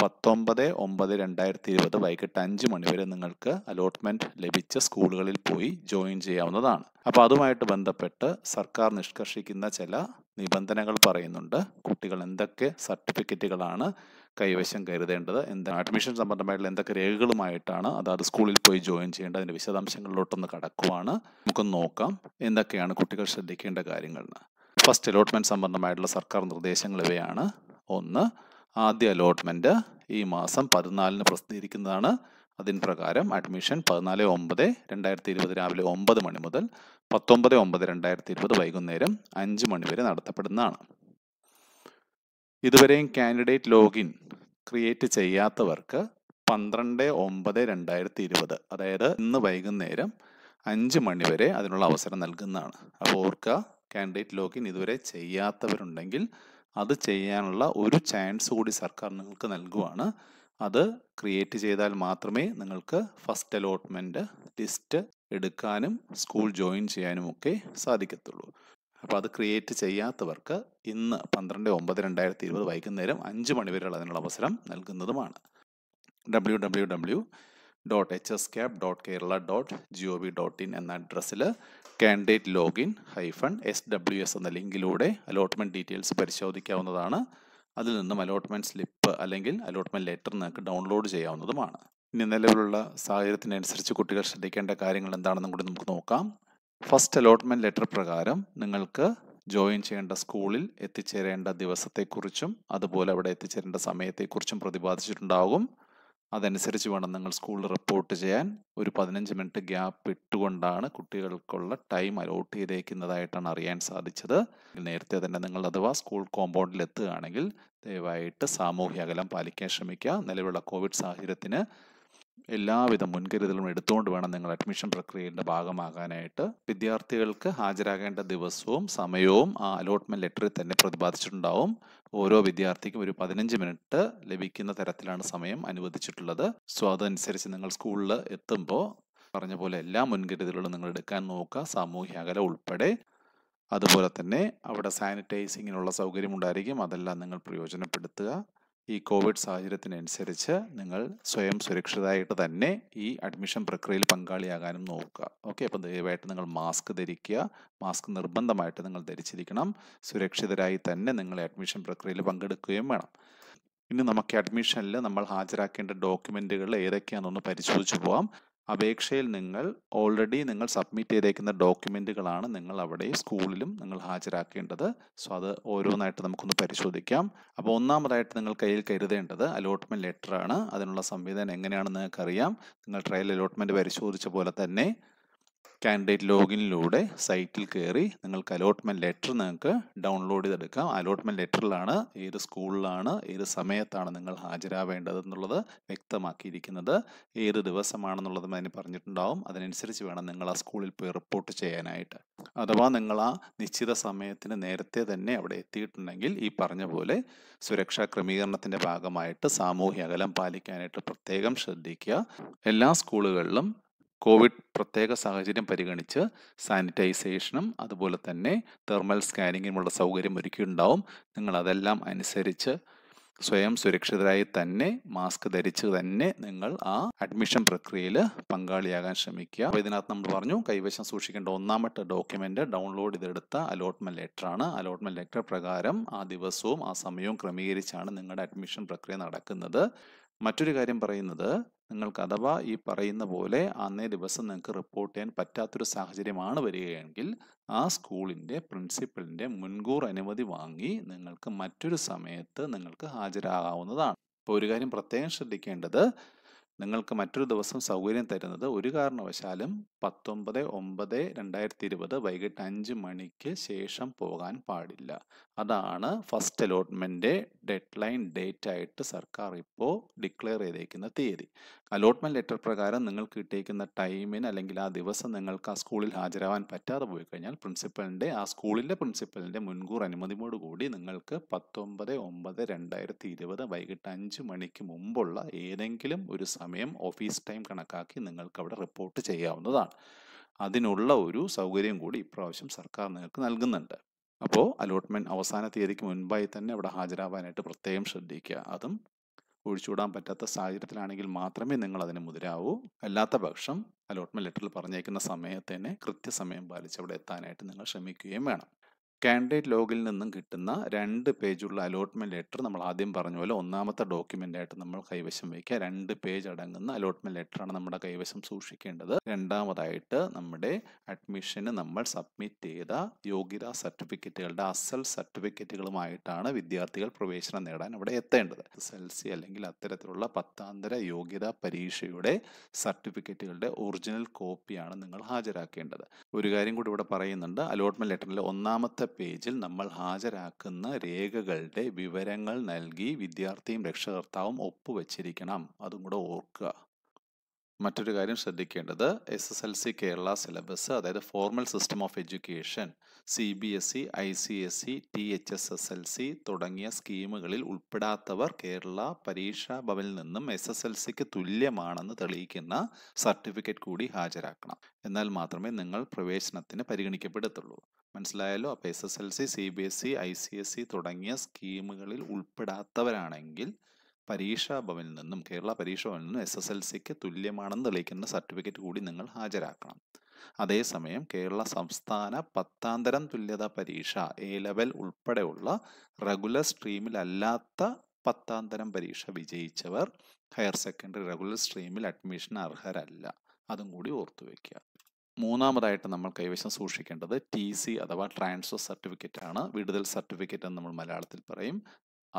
പത്തൊമ്പത് ഒമ്പത് രണ്ടായിരത്തി ഇരുപത് വൈകിട്ട് അഞ്ച് മണിവരെ നിങ്ങൾക്ക് അലോട്ട്മെന്റ് ലഭിച്ച സ്കൂളുകളിൽ പോയി ജോയിൻ ചെയ്യാവുന്നതാണ് അപ്പോൾ അതുമായിട്ട് ബന്ധപ്പെട്ട് സർക്കാർ നിഷ്കർഷിക്കുന്ന ചില നിബന്ധനകൾ പറയുന്നുണ്ട് കുട്ടികൾ എന്തൊക്കെ സർട്ടിഫിക്കറ്റുകളാണ് കൈവശം കരുതേണ്ടത് എന്താ അഡ്മിഷൻ സംബന്ധമായിട്ടുള്ള എന്തൊക്കെ രേഖകളുമായിട്ടാണ് അതായത് സ്കൂളിൽ പോയി ജോയിൻ ചെയ്യേണ്ടത് അതിൻ്റെ വിശദാംശങ്ങളിലോട്ടൊന്ന് കടക്കുവാണ് നമുക്ക് നോക്കാം എന്തൊക്കെയാണ് കുട്ടികൾ ശ്രദ്ധിക്കേണ്ട കാര്യങ്ങൾ ഫസ്റ്റ് അലോട്ട്മെൻറ്റ് സംബന്ധമായിട്ടുള്ള സർക്കാർ നിർദ്ദേശങ്ങൾ ഇവയാണ് ഒന്ന് ആദ്യ അലോട്ട്മെൻറ്റ് ഈ മാസം പതിനാലിന് പ്രസിദ്ധീകരിക്കുന്നതാണ് അതിന് പ്രകാരം അഡ്മിഷൻ പതിനാല് ഒമ്പത് രണ്ടായിരത്തി ഇരുപത് രാവിലെ ഒമ്പത് മണി മുതൽ പത്തൊമ്പത് ഒമ്പത് രണ്ടായിരത്തി ഇരുപത് വൈകുന്നേരം അഞ്ച് മണി വരെ നടത്തപ്പെടുന്നതാണ് ഇതുവരെയും കാൻഡിഡേറ്റ് ലോഗിൻ ക്രിയേറ്റ് ചെയ്യാത്തവർക്ക് പന്ത്രണ്ട് ഒമ്പത് രണ്ടായിരത്തി ഇരുപത് അതായത് ഇന്ന് വൈകുന്നേരം അഞ്ച് മണി വരെ അതിനുള്ള അവസരം നൽകുന്നതാണ് അപ്പോൾ ഓർക്കുക കാൻഡിഡേറ്റ് ലോഗിൻ ഇതുവരെ ചെയ്യാത്തവരുണ്ടെങ്കിൽ അത് ചെയ്യാനുള്ള ഒരു ചാൻസ് കൂടി സർക്കാർ നിങ്ങൾക്ക് നൽകുവാണ് അത് ക്രിയേറ്റ് ചെയ്താൽ മാത്രമേ നിങ്ങൾക്ക് ഫസ്റ്റ് അലോട്ട്മെൻറ്റ് ലിസ്റ്റ് എടുക്കാനും സ്കൂൾ ജോയിൻ ചെയ്യാനും ഒക്കെ സാധിക്കത്തുള്ളൂ അപ്പോൾ അത് ക്രിയേറ്റ് ചെയ്യാത്തവർക്ക് ഇന്ന് പന്ത്രണ്ട് ഒമ്പത് രണ്ടായിരത്തി ഇരുപത് വൈകുന്നേരം അഞ്ച് മണിവരെയുള്ള അതിനുള്ള അവസരം നൽകുന്നതുമാണ് W W W dot H S cap dot Kerala dot G O V dot in എന്ന അഡ്രസ്സിൽ candidate login hyphen S W S എന്ന ലിങ്കിലൂടെ അലോട്ട്മെൻറ്റ് ഡീറ്റെയിൽസ് പരിശോധിക്കാവുന്നതാണ് അതിൽ നിന്നും അലോട്ട്മെൻറ്റ് സ്ലിപ്പ് അല്ലെങ്കിൽ അലോട്ട്മെൻറ്റ് ലെറ്റർ നിങ്ങൾക്ക് ഡൗൺലോഡ് ചെയ്യാവുന്നതുമാണ് ഇനി നിലവിലുള്ള സാഹചര്യത്തിനനുസരിച്ച് കുട്ടികൾ ശ്രദ്ധിക്കേണ്ട കാര്യങ്ങൾ എന്താണെന്നും കൂടി നമുക്ക് നോക്കാം ഫസ്റ്റ് അലോട്ട്മെൻറ്റ് ലെറ്റർ പ്രകാരം നിങ്ങൾക്ക് ജോയിൻ ചെയ്യേണ്ട സ്കൂളിൽ എത്തിച്ചേരേണ്ട ദിവസത്തെക്കുറിച്ചും അതുപോലെ അവിടെ എത്തിച്ചേരേണ്ട സമയത്തെക്കുറിച്ചും പ്രതിപാദിച്ചിട്ടുണ്ടാകും അതനുസരിച്ച് വേണം നിങ്ങൾ സ്കൂളിൽ റിപ്പോർട്ട് ചെയ്യാൻ ഒരു പതിനഞ്ച് മിനിറ്റ് ഗ്യാപ്പ് ഇട്ടുകൊണ്ടാണ് കുട്ടികൾക്കുള്ള ടൈം അലോട്ട് ചെയ്തേക്കുന്നതായിട്ടാണ് അറിയാൻ സാധിച്ചത് നേരത്തെ തന്നെ നിങ്ങൾ അഥവാ സ്കൂൾ കോമ്പൗണ്ടിൽ എത്തുകയാണെങ്കിൽ ദയവായിട്ട് സാമൂഹ്യ അകലം പാലിക്കാൻ ശ്രമിക്കുക നിലവിലുള്ള കോവിഡ് സാഹചര്യത്തിന് എല്ലാവിധ മുൻകരുതലും എടുത്തുകൊണ്ട് വേണം നിങ്ങൾ അഡ്മിഷൻ പ്രക്രിയയുടെ ഭാഗമാകാനായിട്ട് വിദ്യാർത്ഥികൾക്ക് ഹാജരാകേണ്ട ദിവസവും സമയവും ആ അലോട്ട്മെന്റ് ലെറ്ററിൽ തന്നെ പ്രതിപാദിച്ചിട്ടുണ്ടാവും ഓരോ വിദ്യാർത്ഥിക്കും ഒരു പതിനഞ്ച് മിനിറ്റ് ലഭിക്കുന്ന തരത്തിലാണ് സമയം അനുവദിച്ചിട്ടുള്ളത് സോ അതനുസരിച്ച് നിങ്ങൾ സ്കൂളിൽ എത്തുമ്പോൾ പറഞ്ഞ പോലെ എല്ലാ മുൻകരുതലുകളും നിങ്ങൾ എടുക്കാൻ നോക്കുക സാമൂഹ്യ അകല ഉൾപ്പെടെ അതുപോലെ തന്നെ അവിടെ സാനിറ്റൈസിങ്ങിനുള്ള ഉണ്ടായിരിക്കും അതെല്ലാം നിങ്ങൾ പ്രയോജനപ്പെടുത്തുക ഈ കോവിഡ് സാഹചര്യത്തിനനുസരിച്ച് നിങ്ങൾ സ്വയം സുരക്ഷിതമായിട്ട് തന്നെ ഈ അഡ്മിഷൻ പ്രക്രിയയിൽ പങ്കാളിയാകാനും നോക്കുക ഓക്കെ അപ്പം ദയവായിട്ട് നിങ്ങൾ മാസ്ക് ധരിക്കുക മാസ്ക് നിർബന്ധമായിട്ട് നിങ്ങൾ ധരിച്ചിരിക്കണം സുരക്ഷിതരായി തന്നെ നിങ്ങൾ അഡ്മിഷൻ പ്രക്രിയയിൽ പങ്കെടുക്കുകയും വേണം ഇനി നമുക്ക് അഡ്മിഷനിൽ നമ്മൾ ഹാജരാക്കേണ്ട ഡോക്യുമെൻറ്റുകൾ ഏതൊക്കെയാണെന്നൊന്ന് പരിശോധിച്ചു പോകാം അപേക്ഷയിൽ നിങ്ങൾ ഓൾറെഡി നിങ്ങൾ സബ്മിറ്റ് ചെയ്തേക്കുന്ന ഡോക്യുമെൻറ്റുകളാണ് നിങ്ങൾ അവിടെ സ്കൂളിലും നിങ്ങൾ ഹാജരാക്കേണ്ടത് സോ അത് ഓരോന്നായിട്ട് നമുക്കൊന്ന് പരിശോധിക്കാം അപ്പോൾ ഒന്നാമതായിട്ട് നിങ്ങൾ കയ്യിൽ കരുതേണ്ടത് അലോട്ട്മെൻറ്റ് ലെറ്ററാണ് അതിനുള്ള സംവിധാനം എങ്ങനെയാണെന്ന് നിങ്ങൾക്കറിയാം നിങ്ങൾ ട്രയൽ അലോട്ട്മെൻറ്റ് പരിശോധിച്ച പോലെ തന്നെ കാൻഡിഡേറ്റ് ലോഗിനിലൂടെ സൈറ്റിൽ കയറി നിങ്ങൾക്ക് അലോട്ട്മെൻറ്റ് ലെറ്റർ നിങ്ങൾക്ക് ഡൗൺലോഡ് ചെയ്തെടുക്കാം അലോട്ട്മെൻറ്റ് ലെറ്ററിലാണ് ഏത് സ്കൂളിലാണ് ഏത് സമയത്താണ് നിങ്ങൾ ഹാജരാവേണ്ടതെന്നുള്ളത് വ്യക്തമാക്കിയിരിക്കുന്നത് ഏത് ദിവസമാണെന്നുള്ളതും അതിന് പറഞ്ഞിട്ടുണ്ടാവും അതിനനുസരിച്ച് വേണം നിങ്ങൾ ആ സ്കൂളിൽ പോയി റിപ്പോർട്ട് ചെയ്യാനായിട്ട് അഥവാ നിങ്ങൾ ആ നിശ്ചിത സമയത്തിന് നേരത്തെ തന്നെ അവിടെ എത്തിയിട്ടുണ്ടെങ്കിൽ ഈ പറഞ്ഞ പോലെ സുരക്ഷാ ക്രമീകരണത്തിൻ്റെ ഭാഗമായിട്ട് സാമൂഹ്യ അകലം പാലിക്കാനായിട്ട് പ്രത്യേകം ശ്രദ്ധിക്കുക എല്ലാ സ്കൂളുകളിലും കോവിഡ് പ്രത്യേക സാഹചര്യം പരിഗണിച്ച് സാനിറ്റൈസേഷനും അതുപോലെ തന്നെ തെർമൽ സ്കാനിങ്ങിനുമുള്ള സൗകര്യം ഒരുക്കിയിട്ടുണ്ടാവും നിങ്ങൾ അതെല്ലാം അനുസരിച്ച് സ്വയം സുരക്ഷിതരായി തന്നെ മാസ്ക് ധരിച്ച് തന്നെ നിങ്ങൾ ആ അഡ്മിഷൻ പ്രക്രിയയിൽ പങ്കാളിയാകാൻ ശ്രമിക്കുക അപ്പോൾ ഇതിനകത്ത് നമ്മൾ പറഞ്ഞു കൈവശം സൂക്ഷിക്കേണ്ട ഒന്നാമത്തെ ഡോക്യുമെന്റ് ഡൗൺലോഡ് ചെയ്തെടുത്ത അലോട്ട്മെന്റ് ലെറ്റർ ആണ് അലോട്ട്മെന്റ് ലെറ്റർ പ്രകാരം ആ ദിവസവും ആ സമയവും ക്രമീകരിച്ചാണ് നിങ്ങളുടെ അഡ്മിഷൻ പ്രക്രിയ നടക്കുന്നത് മറ്റൊരു കാര്യം പറയുന്നത് നിങ്ങൾക്ക് അഥവാ ഈ പറയുന്ന പോലെ അന്നേ ദിവസം നിങ്ങൾക്ക് റിപ്പോർട്ട് ചെയ്യാൻ പറ്റാത്തൊരു സാഹചര്യമാണ് വരികയെങ്കിൽ ആ സ്കൂളിൻ്റെ പ്രിൻസിപ്പലിൻ്റെ മുൻകൂർ അനുമതി വാങ്ങി നിങ്ങൾക്ക് മറ്റൊരു സമയത്ത് നിങ്ങൾക്ക് ഹാജരാകാവുന്നതാണ് അപ്പോൾ ഒരു കാര്യം പ്രത്യേകം ശ്രദ്ധിക്കേണ്ടത് നിങ്ങൾക്ക് മറ്റൊരു ദിവസം സൗകര്യം തരുന്നത് ഒരു കാരണവശാലും പത്തൊമ്പത് ഒമ്പത് രണ്ടായിരത്തി ഇരുപത് വൈകിട്ട് അഞ്ച് മണിക്ക് ശേഷം പോകാൻ പാടില്ല അതാണ് first allotment deadline date ആയിട്ട് സർക്കാർ ഇപ്പോൾ ഡിക്ലെയർ ചെയ്തേക്കുന്ന തീയതി അലോട്ട്മെൻറ്റ് ലെറ്റർ പ്രകാരം നിങ്ങൾക്ക് കിട്ടിയിരിക്കുന്ന ടൈമിന് അല്ലെങ്കിൽ ആ ദിവസം നിങ്ങൾക്ക് ആ സ്കൂളിൽ ഹാജരാവാൻ പറ്റാതെ പോയി കഴിഞ്ഞാൽ പ്രിൻസിപ്പലിൻ്റെ ആ സ്കൂളിലെ പ്രിൻസിപ്പലിൻ്റെ മുൻകൂർ അനുമതിയോടുകൂടി നിങ്ങൾക്ക് പത്തൊമ്പത് ഒമ്പത് രണ്ടായിരത്തി ഇരുപത് വൈകിട്ട് അഞ്ച് മണിക്ക് മുമ്പുള്ള ഏതെങ്കിലും ഒരു സമയം ഓഫീസ് ടൈം കണക്കാക്കി നിങ്ങൾക്ക് അവിടെ റിപ്പോർട്ട് ചെയ്യാവുന്നതാണ് അതിനുള്ള ഒരു സൗകര്യം കൂടി ഇപ്രാവശ്യം സർക്കാർ നിങ്ങൾക്ക് നൽകുന്നുണ്ട് അപ്പോൾ അലോട്ട്മെൻറ്റ് അവസാന തീയതിക്ക് മുൻപായി തന്നെ അവിടെ ഹാജരാവാനായിട്ട് പ്രത്യേകം ശ്രദ്ധിക്കുക അതും കൂടാൻ പറ്റാത്ത സാഹചര്യത്തിലാണെങ്കിൽ മാത്രമേ നിങ്ങൾ അതിന് മുതിരാവൂ അല്ലാത്ത പക്ഷം അലോട്ട്മെന്റ് ലെറ്ററിൽ പറഞ്ഞേക്കുന്ന സമയത്ത് തന്നെ കൃത്യസമയം പാലിച്ച് അവിടെ എത്താനായിട്ട് നിങ്ങൾ ശ്രമിക്കുകയും വേണം കാൻഡിഡേറ്റ് ലോഗിൽ നിന്നും കിട്ടുന്ന രണ്ട് പേജുള്ള അലോട്ട്മെൻറ്റ് ലെറ്റർ നമ്മൾ ആദ്യം പറഞ്ഞ പോലെ ഒന്നാമത്തെ ഡോക്യുമെൻ്റായിട്ട് നമ്മൾ കൈവശം വയ്ക്കുക രണ്ട് പേജ് അടങ്ങുന്ന അലോട്ട്മെന്റ് ലെറ്ററാണ് നമ്മുടെ കൈവശം സൂക്ഷിക്കേണ്ടത് രണ്ടാമതായിട്ട് നമ്മുടെ അഡ്മിഷന് നമ്മൾ സബ്മിറ്റ് ചെയ്ത യോഗ്യതാ സർട്ടിഫിക്കറ്റുകളുടെ അസൽ സർട്ടിഫിക്കറ്റുകളുമായിട്ടാണ് വിദ്യാർത്ഥികൾ പ്രവേശനം നേടാൻ അവിടെ എത്തേണ്ടത് എസ് എൽ സി അല്ലെങ്കിൽ അത്തരത്തിലുള്ള പത്താന്തര യോഗ്യതാ പരീക്ഷയുടെ സർട്ടിഫിക്കറ്റുകളുടെ ഒറിജിനൽ കോപ്പിയാണ് നിങ്ങൾ ഹാജരാക്കേണ്ടത് ഒരു കാര്യം കൂടി ഇവിടെ പറയുന്നുണ്ട് അലോട്ട്മെൻറ്റ് ലെറ്ററിലെ ഒന്നാമത്തെ പേജിൽ നമ്മൾ ഹാജരാക്കുന്ന രേഖകളുടെ വിവരങ്ങൾ നൽകി വിദ്യാർത്ഥിയും രക്ഷകർത്താവും ഒപ്പുവച്ചിരിക്കണം അതും കൂടെ ഓർക്കുക മറ്റൊരു കാര്യം ശ്രദ്ധിക്കേണ്ടത് S S L C Kerala syllabus അതായത് formal system of education C B S E I C S C T H S S L C തുടങ്ങിയ സ്കീമുകളിൽ ഉൾപ്പെടാത്തവർ കേരള പരീക്ഷാ ഭവനിൽ നിന്നും എസ് എസ് എൽ സിക്ക് തുല്യമാണെന്ന് തെളിയിക്കുന്ന സർട്ടിഫിക്കറ്റ് കൂടി ഹാജരാക്കണം എന്നാൽ മാത്രമേ നിങ്ങൾ പ്രവേശനത്തിന് പരിഗണിക്കപ്പെടത്തുള്ളൂ മനസ്സിലായല്ലോ അപ്പോൾ S S L C C B S C I C S E തുടങ്ങിയ സ്കീമുകളിൽ ഉൾപ്പെടാത്തവരാണെങ്കിൽ പരീക്ഷാ ഭവനിൽ നിന്നും കേരള പരീക്ഷാ ഭവനിൽ നിന്നും എസ് എസ് എൽ സിക്ക് തുല്യമാണെന്ന് തെളിയിക്കുന്ന സർട്ടിഫിക്കറ്റ് കൂടി നിങ്ങൾ ഹാജരാക്കണം അതേസമയം കേരള സംസ്ഥാന പത്താം തരം തുല്യതാ പരീക്ഷ എ ലെവൽ ഉൾപ്പെടെയുള്ള റെഗുലർ സ്ട്രീമിലല്ലാത്ത പത്താം തരം പരീക്ഷ വിജയിച്ചവർ ഹയർ സെക്കൻഡറി റെഗുലർ സ്ട്രീമിൽ അഡ്മിഷൻ അർഹരല്ല അതും കൂടി ഓർത്തു വയ്ക്കുക മൂന്നാമതായിട്ട് നമ്മൾ കൈവശം സൂക്ഷിക്കേണ്ടത് ടി സി അഥവാ ട്രാൻസ്ഫർ സർട്ടിഫിക്കറ്റ് ആണ് വിടുതൽ സർട്ടിഫിക്കറ്റ് എന്ന് നമ്മൾ മലയാളത്തിൽ പറയും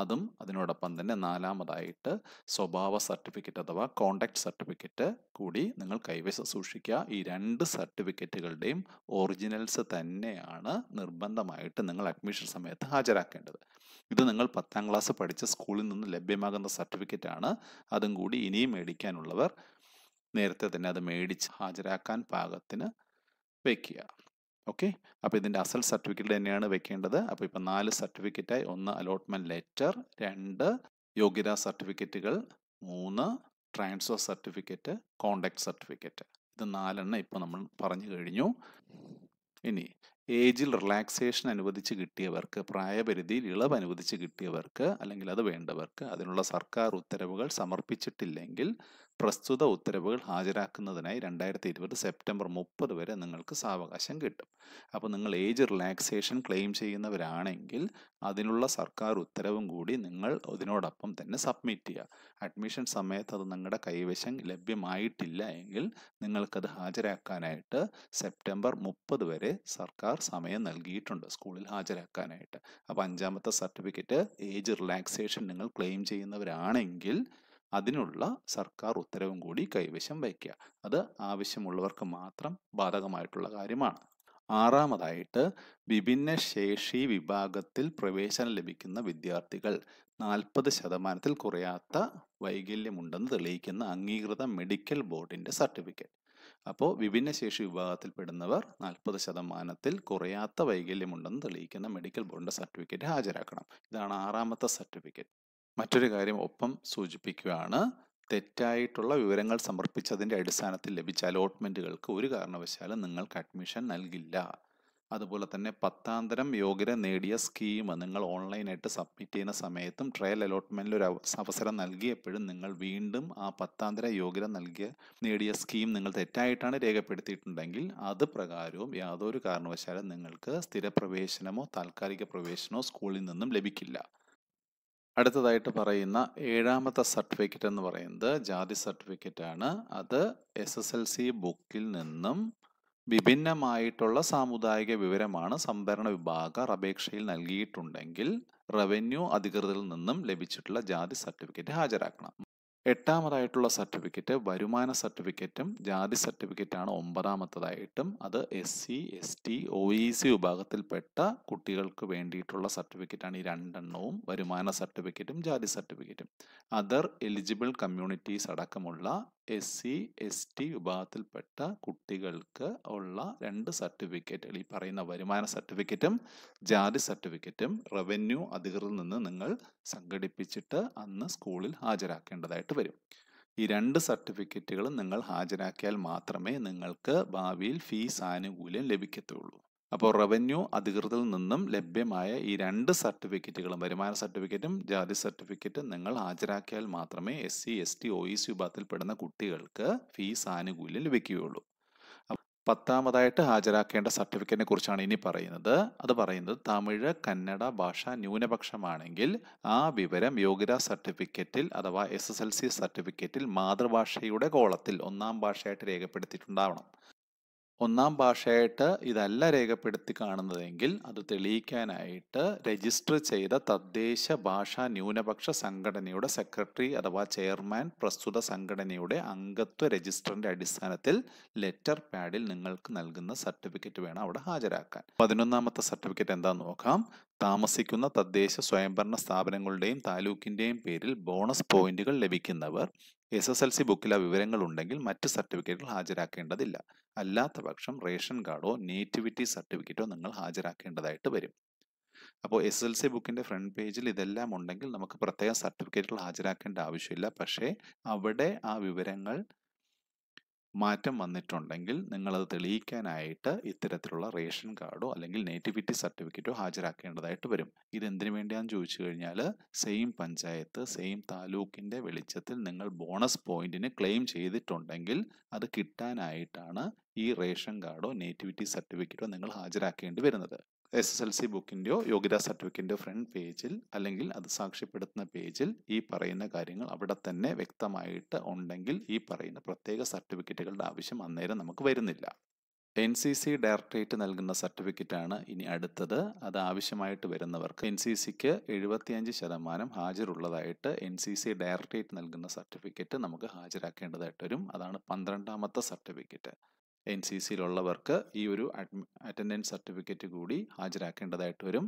അതും അതിനോടൊപ്പം തന്നെ നാലാമതായിട്ട് സ്വഭാവ സർട്ടിഫിക്കറ്റ് അഥവാ കോണ്ടാക്ട് സർട്ടിഫിക്കറ്റ് കൂടി നിങ്ങൾ കൈവശം സൂക്ഷിക്കുക ഈ രണ്ട് സർട്ടിഫിക്കറ്റുകളുടെയും ഒറിജിനൽസ് തന്നെയാണ് നിർബന്ധമായിട്ട് നിങ്ങൾ അഡ്മിഷൻ സമയത്ത് ഹാജരാക്കേണ്ടത് ഇത് നിങ്ങൾ പത്താം ക്ലാസ് പഠിച്ച സ്കൂളിൽ നിന്ന് ലഭ്യമാകുന്ന സർട്ടിഫിക്കറ്റ് ആണ് അതും കൂടി ഇനിയും മേടിക്കാനുള്ളവർ നേരത്തെ തന്നെ അത് മേടിച്ച് ഹാജരാക്കാൻ പാകത്തിന് വയ്ക്കുക ഓക്കെ അപ്പോൾ ഇതിൻ്റെ അസൽ സർട്ടിഫിക്കറ്റ് തന്നെയാണ് വെക്കേണ്ടത് അപ്പോൾ ഇപ്പം നാല് സർട്ടിഫിക്കറ്റായി ഒന്ന് അലോട്ട്മെൻറ്റ് ലെറ്റർ രണ്ട് യോഗ്യതാ സർട്ടിഫിക്കറ്റുകൾ മൂന്ന് ട്രാൻസ്ഫർ സർട്ടിഫിക്കറ്റ് കോണ്ടാക്ട് സർട്ടിഫിക്കറ്റ് ഇത് നാലെണ്ണം ഇപ്പോൾ നമ്മൾ പറഞ്ഞു കഴിഞ്ഞു ഇനി ഏജിൽ റിലാക്സേഷൻ അനുവദിച്ച് കിട്ടിയവർക്ക് പ്രായപരിധിയിൽ ഇളവ് അനുവദിച്ച് കിട്ടിയവർക്ക് അല്ലെങ്കിൽ അത് വേണ്ടവർക്ക് അതിനുള്ള സർക്കാർ ഉത്തരവുകൾ സമർപ്പിച്ചിട്ടില്ലെങ്കിൽ പ്രസ്തുത ഉത്തരവുകൾ ഹാജരാക്കുന്നതിനായി രണ്ടായിരത്തി ഇരുപത് സെപ്റ്റംബർ മുപ്പത് വരെ നിങ്ങൾക്ക് സാവകാശം കിട്ടും അപ്പോൾ നിങ്ങൾ ഏജ് റിലാക്സേഷൻ ക്ലെയിം ചെയ്യുന്നവരാണെങ്കിൽ അതിനുള്ള സർക്കാർ ഉത്തരവും കൂടി നിങ്ങൾ അതിനോടൊപ്പം തന്നെ സബ്മിറ്റ് ചെയ്യുക അഡ്മിഷൻ സമയത്ത് അത് നിങ്ങളുടെ കൈവശം ലഭ്യമായിട്ടില്ല എങ്കിൽ നിങ്ങൾക്കത് ഹാജരാക്കാനായിട്ട് സെപ്റ്റംബർ മുപ്പത് വരെ സർക്കാർ സമയം നൽകിയിട്ടുണ്ട് സ്കൂളിൽ ഹാജരാക്കാനായിട്ട് അപ്പോൾ അഞ്ചാമത്തെ സർട്ടിഫിക്കറ്റ് ഏജ് റിലാക്സേഷൻ നിങ്ങൾ ക്ലെയിം ചെയ്യുന്നവരാണെങ്കിൽ അതിനുള്ള സർക്കാർ ഉത്തരവും കൂടി കൈവശം വയ്ക്കുക അത് ആവശ്യമുള്ളവർക്ക് മാത്രം ബാധകമായിട്ടുള്ള കാര്യമാണ് ആറാമതായിട്ട് ശേഷി വിഭാഗത്തിൽ പ്രവേശനം ലഭിക്കുന്ന വിദ്യാർത്ഥികൾ നാൽപ്പത് ശതമാനത്തിൽ കുറയാത്ത വൈകല്യമുണ്ടെന്ന് തെളിയിക്കുന്ന അംഗീകൃത മെഡിക്കൽ ബോർഡിന്റെ സർട്ടിഫിക്കറ്റ് അപ്പോൾ ശേഷി വിഭാഗത്തിൽപ്പെടുന്നവർ നാൽപ്പത് ശതമാനത്തിൽ കുറയാത്ത വൈകല്യമുണ്ടെന്ന് തെളിയിക്കുന്ന മെഡിക്കൽ ബോർഡിന്റെ സർട്ടിഫിക്കറ്റ് ഹാജരാക്കണം ഇതാണ് ആറാമത്തെ സർട്ടിഫിക്കറ്റ് മറ്റൊരു കാര്യം ഒപ്പം സൂചിപ്പിക്കുകയാണ് തെറ്റായിട്ടുള്ള വിവരങ്ങൾ സമർപ്പിച്ചതിൻ്റെ അടിസ്ഥാനത്തിൽ ലഭിച്ച അലോട്ട്മെൻറ്റുകൾക്ക് ഒരു കാരണവശാലും നിങ്ങൾക്ക് അഡ്മിഷൻ നൽകില്ല അതുപോലെ തന്നെ പത്താംതരം യോഗ്യത നേടിയ സ്കീം നിങ്ങൾ ഓൺലൈനായിട്ട് സബ്മിറ്റ് ചെയ്യുന്ന സമയത്തും ട്രയൽ അലോട്ട്മെൻറ്റിൽ ഒരു അവസരം നൽകിയപ്പോഴും നിങ്ങൾ വീണ്ടും ആ പത്താംതര യോഗ്യത നൽകിയ നേടിയ സ്കീം നിങ്ങൾ തെറ്റായിട്ടാണ് രേഖപ്പെടുത്തിയിട്ടുണ്ടെങ്കിൽ അത് പ്രകാരവും യാതൊരു കാരണവശാലും നിങ്ങൾക്ക് സ്ഥിരപ്രവേശനമോ താൽക്കാലിക പ്രവേശനമോ സ്കൂളിൽ നിന്നും ലഭിക്കില്ല അടുത്തതായിട്ട് പറയുന്ന ഏഴാമത്തെ സർട്ടിഫിക്കറ്റ് എന്ന് പറയുന്നത് ജാതി സർട്ടിഫിക്കറ്റ് ആണ് അത് എസ് എസ് എൽ സി ബുക്കിൽ നിന്നും വിഭിന്നമായിട്ടുള്ള സാമുദായിക വിവരമാണ് സംഭരണ വിഭാഗ അപേക്ഷയിൽ നൽകിയിട്ടുണ്ടെങ്കിൽ റവന്യൂ അധികൃതരിൽ നിന്നും ലഭിച്ചിട്ടുള്ള ജാതി സർട്ടിഫിക്കറ്റ് ഹാജരാക്കണം എട്ടാമതായിട്ടുള്ള സർട്ടിഫിക്കറ്റ് വരുമാന സർട്ടിഫിക്കറ്റും ജാതി സർട്ടിഫിക്കറ്റാണ് ഒമ്പതാമത്തതായിട്ടും അത് S C S T O E C വിഭാഗത്തിൽപ്പെട്ട കുട്ടികൾക്ക് വേണ്ടിയിട്ടുള്ള സർട്ടിഫിക്കറ്റാണ് ഈ രണ്ടെണ്ണവും വരുമാന സർട്ടിഫിക്കറ്റും ജാതി സർട്ടിഫിക്കറ്റും അതർ എലിജിബിൾ കമ്മ്യൂണിറ്റീസ് അടക്കമുള്ള എസ് സി എസ് ടി വിഭാഗത്തിൽപ്പെട്ട കുട്ടികൾക്ക് ഉള്ള രണ്ട് സർട്ടിഫിക്കറ്റുകൾ ഈ പറയുന്ന വരുമാന സർട്ടിഫിക്കറ്റും ജാതി സർട്ടിഫിക്കറ്റും റവന്യൂ അധികൃതരിൽ നിന്ന് നിങ്ങൾ സംഘടിപ്പിച്ചിട്ട് അന്ന് സ്കൂളിൽ ഹാജരാക്കേണ്ടതായിട്ട് വരും ഈ രണ്ട് സർട്ടിഫിക്കറ്റുകളും നിങ്ങൾ ഹാജരാക്കിയാൽ മാത്രമേ നിങ്ങൾക്ക് ഭാവിയിൽ ഫീസ് ആനുകൂല്യം ലഭിക്കത്തുള്ളൂ അപ്പോൾ റവന്യൂ അധികൃതരിൽ നിന്നും ലഭ്യമായ ഈ രണ്ട് സർട്ടിഫിക്കറ്റുകളും വരുമാന സർട്ടിഫിക്കറ്റും ജാതി സർട്ടിഫിക്കറ്റും നിങ്ങൾ ഹാജരാക്കിയാൽ മാത്രമേ S C S T O E C വിഭാഗത്തിൽപ്പെടുന്ന കുട്ടികൾക്ക് ഫീസ് ആനുകൂല്യം ലഭിക്കുകയുള്ളൂ പത്താമതായിട്ട് ഹാജരാക്കേണ്ട സർട്ടിഫിക്കറ്റിനെ കുറിച്ചാണ് ഇനി പറയുന്നത് അത് പറയുന്നത് തമിഴ് കന്നഡ ഭാഷ ന്യൂനപക്ഷമാണെങ്കിൽ ആ വിവരം യോഗ്യതാ സർട്ടിഫിക്കറ്റിൽ അഥവാ എസ് എസ് എൽ സി സർട്ടിഫിക്കറ്റിൽ മാതൃഭാഷയുടെ കോളത്തിൽ ഒന്നാം ഭാഷയായിട്ട് രേഖപ്പെടുത്തിയിട്ടുണ്ടാവണം ഒന്നാം ഭാഷയായിട്ട് ഇതല്ല രേഖപ്പെടുത്തി കാണുന്നതെങ്കിൽ അത് തെളിയിക്കാനായിട്ട് രജിസ്റ്റർ ചെയ്ത തദ്ദേശ ഭാഷാ ന്യൂനപക്ഷ സംഘടനയുടെ സെക്രട്ടറി അഥവാ ചെയർമാൻ പ്രസ്തുത സംഘടനയുടെ അംഗത്വ രജിസ്റ്ററിന്റെ അടിസ്ഥാനത്തിൽ ലെറ്റർ പാഡിൽ നിങ്ങൾക്ക് നൽകുന്ന സർട്ടിഫിക്കറ്റ് വേണം അവിടെ ഹാജരാക്കാൻ പതിനൊന്നാമത്തെ സർട്ടിഫിക്കറ്റ് എന്താന്ന് നോക്കാം താമസിക്കുന്ന തദ്ദേശ സ്വയംഭരണ സ്ഥാപനങ്ങളുടെയും താലൂക്കിൻ്റെയും പേരിൽ ബോണസ് പോയിന്റുകൾ ലഭിക്കുന്നവർ എസ് എസ് എൽ സി ബുക്കിൽ ആ വിവരങ്ങൾ ഉണ്ടെങ്കിൽ മറ്റ് സർട്ടിഫിക്കറ്റുകൾ ഹാജരാക്കേണ്ടതില്ല അല്ലാത്ത പക്ഷം റേഷൻ കാർഡോ നേറ്റിവിറ്റി സർട്ടിഫിക്കറ്റോ നിങ്ങൾ ഹാജരാക്കേണ്ടതായിട്ട് വരും അപ്പോൾ എസ് എൽ സി ബുക്കിൻ്റെ ഫ്രണ്ട് പേജിൽ ഇതെല്ലാം ഉണ്ടെങ്കിൽ നമുക്ക് പ്രത്യേക സർട്ടിഫിക്കറ്റുകൾ ഹാജരാക്കേണ്ട ആവശ്യമില്ല പക്ഷേ അവിടെ ആ വിവരങ്ങൾ മാറ്റം വന്നിട്ടുണ്ടെങ്കിൽ നിങ്ങളത് തെളിയിക്കാനായിട്ട് ഇത്തരത്തിലുള്ള റേഷൻ കാർഡോ അല്ലെങ്കിൽ നേറ്റിവിറ്റി സർട്ടിഫിക്കറ്റോ ഹാജരാക്കേണ്ടതായിട്ട് വരും ഇത് എന്തിനു വേണ്ടിയാണെന്ന് ചോദിച്ചു കഴിഞ്ഞാൽ സെയിം പഞ്ചായത്ത് സെയിം താലൂക്കിൻ്റെ വെളിച്ചത്തിൽ നിങ്ങൾ ബോണസ് പോയിന്റിന് ക്ലെയിം ചെയ്തിട്ടുണ്ടെങ്കിൽ അത് കിട്ടാനായിട്ടാണ് ഈ റേഷൻ കാർഡോ നേറ്റിവിറ്റി സർട്ടിഫിക്കറ്റോ നിങ്ങൾ ഹാജരാക്കേണ്ടി വരുന്നത് എസ് എസ് എൽ സി ബുക്കിൻ്റെയോ യോഗ്യതാ സർട്ടിഫിക്കറ്റിൻ്റെയോ ഫ്രണ്ട് പേജിൽ അല്ലെങ്കിൽ അത് സാക്ഷ്യപ്പെടുത്തുന്ന പേജിൽ ഈ പറയുന്ന കാര്യങ്ങൾ അവിടെ തന്നെ വ്യക്തമായിട്ട് ഉണ്ടെങ്കിൽ ഈ പറയുന്ന പ്രത്യേക സർട്ടിഫിക്കറ്റുകളുടെ ആവശ്യം അന്നേരം നമുക്ക് വരുന്നില്ല എൻ സി സി ഡയറക്ടറേറ്റ് നൽകുന്ന സർട്ടിഫിക്കറ്റാണ് ഇനി അടുത്തത് അത് ആവശ്യമായിട്ട് വരുന്നവർക്ക് എൻ സി സിക്ക് എഴുപത്തിയഞ്ച് ശതമാനം ഹാജരുള്ളതായിട്ട് എൻ സി സി ഡയറക്ടറേറ്റ് നൽകുന്ന സർട്ടിഫിക്കറ്റ് നമുക്ക് ഹാജരാക്കേണ്ടതായിട്ട് വരും അതാണ് പന്ത്രണ്ടാമത്തെ സർട്ടിഫിക്കറ്റ് എൻ സി സിയിലുള്ളവർക്ക് ഈ ഒരു അറ്റൻഡൻസ് സർട്ടിഫിക്കറ്റ് കൂടി ഹാജരാക്കേണ്ടതായിട്ട് വരും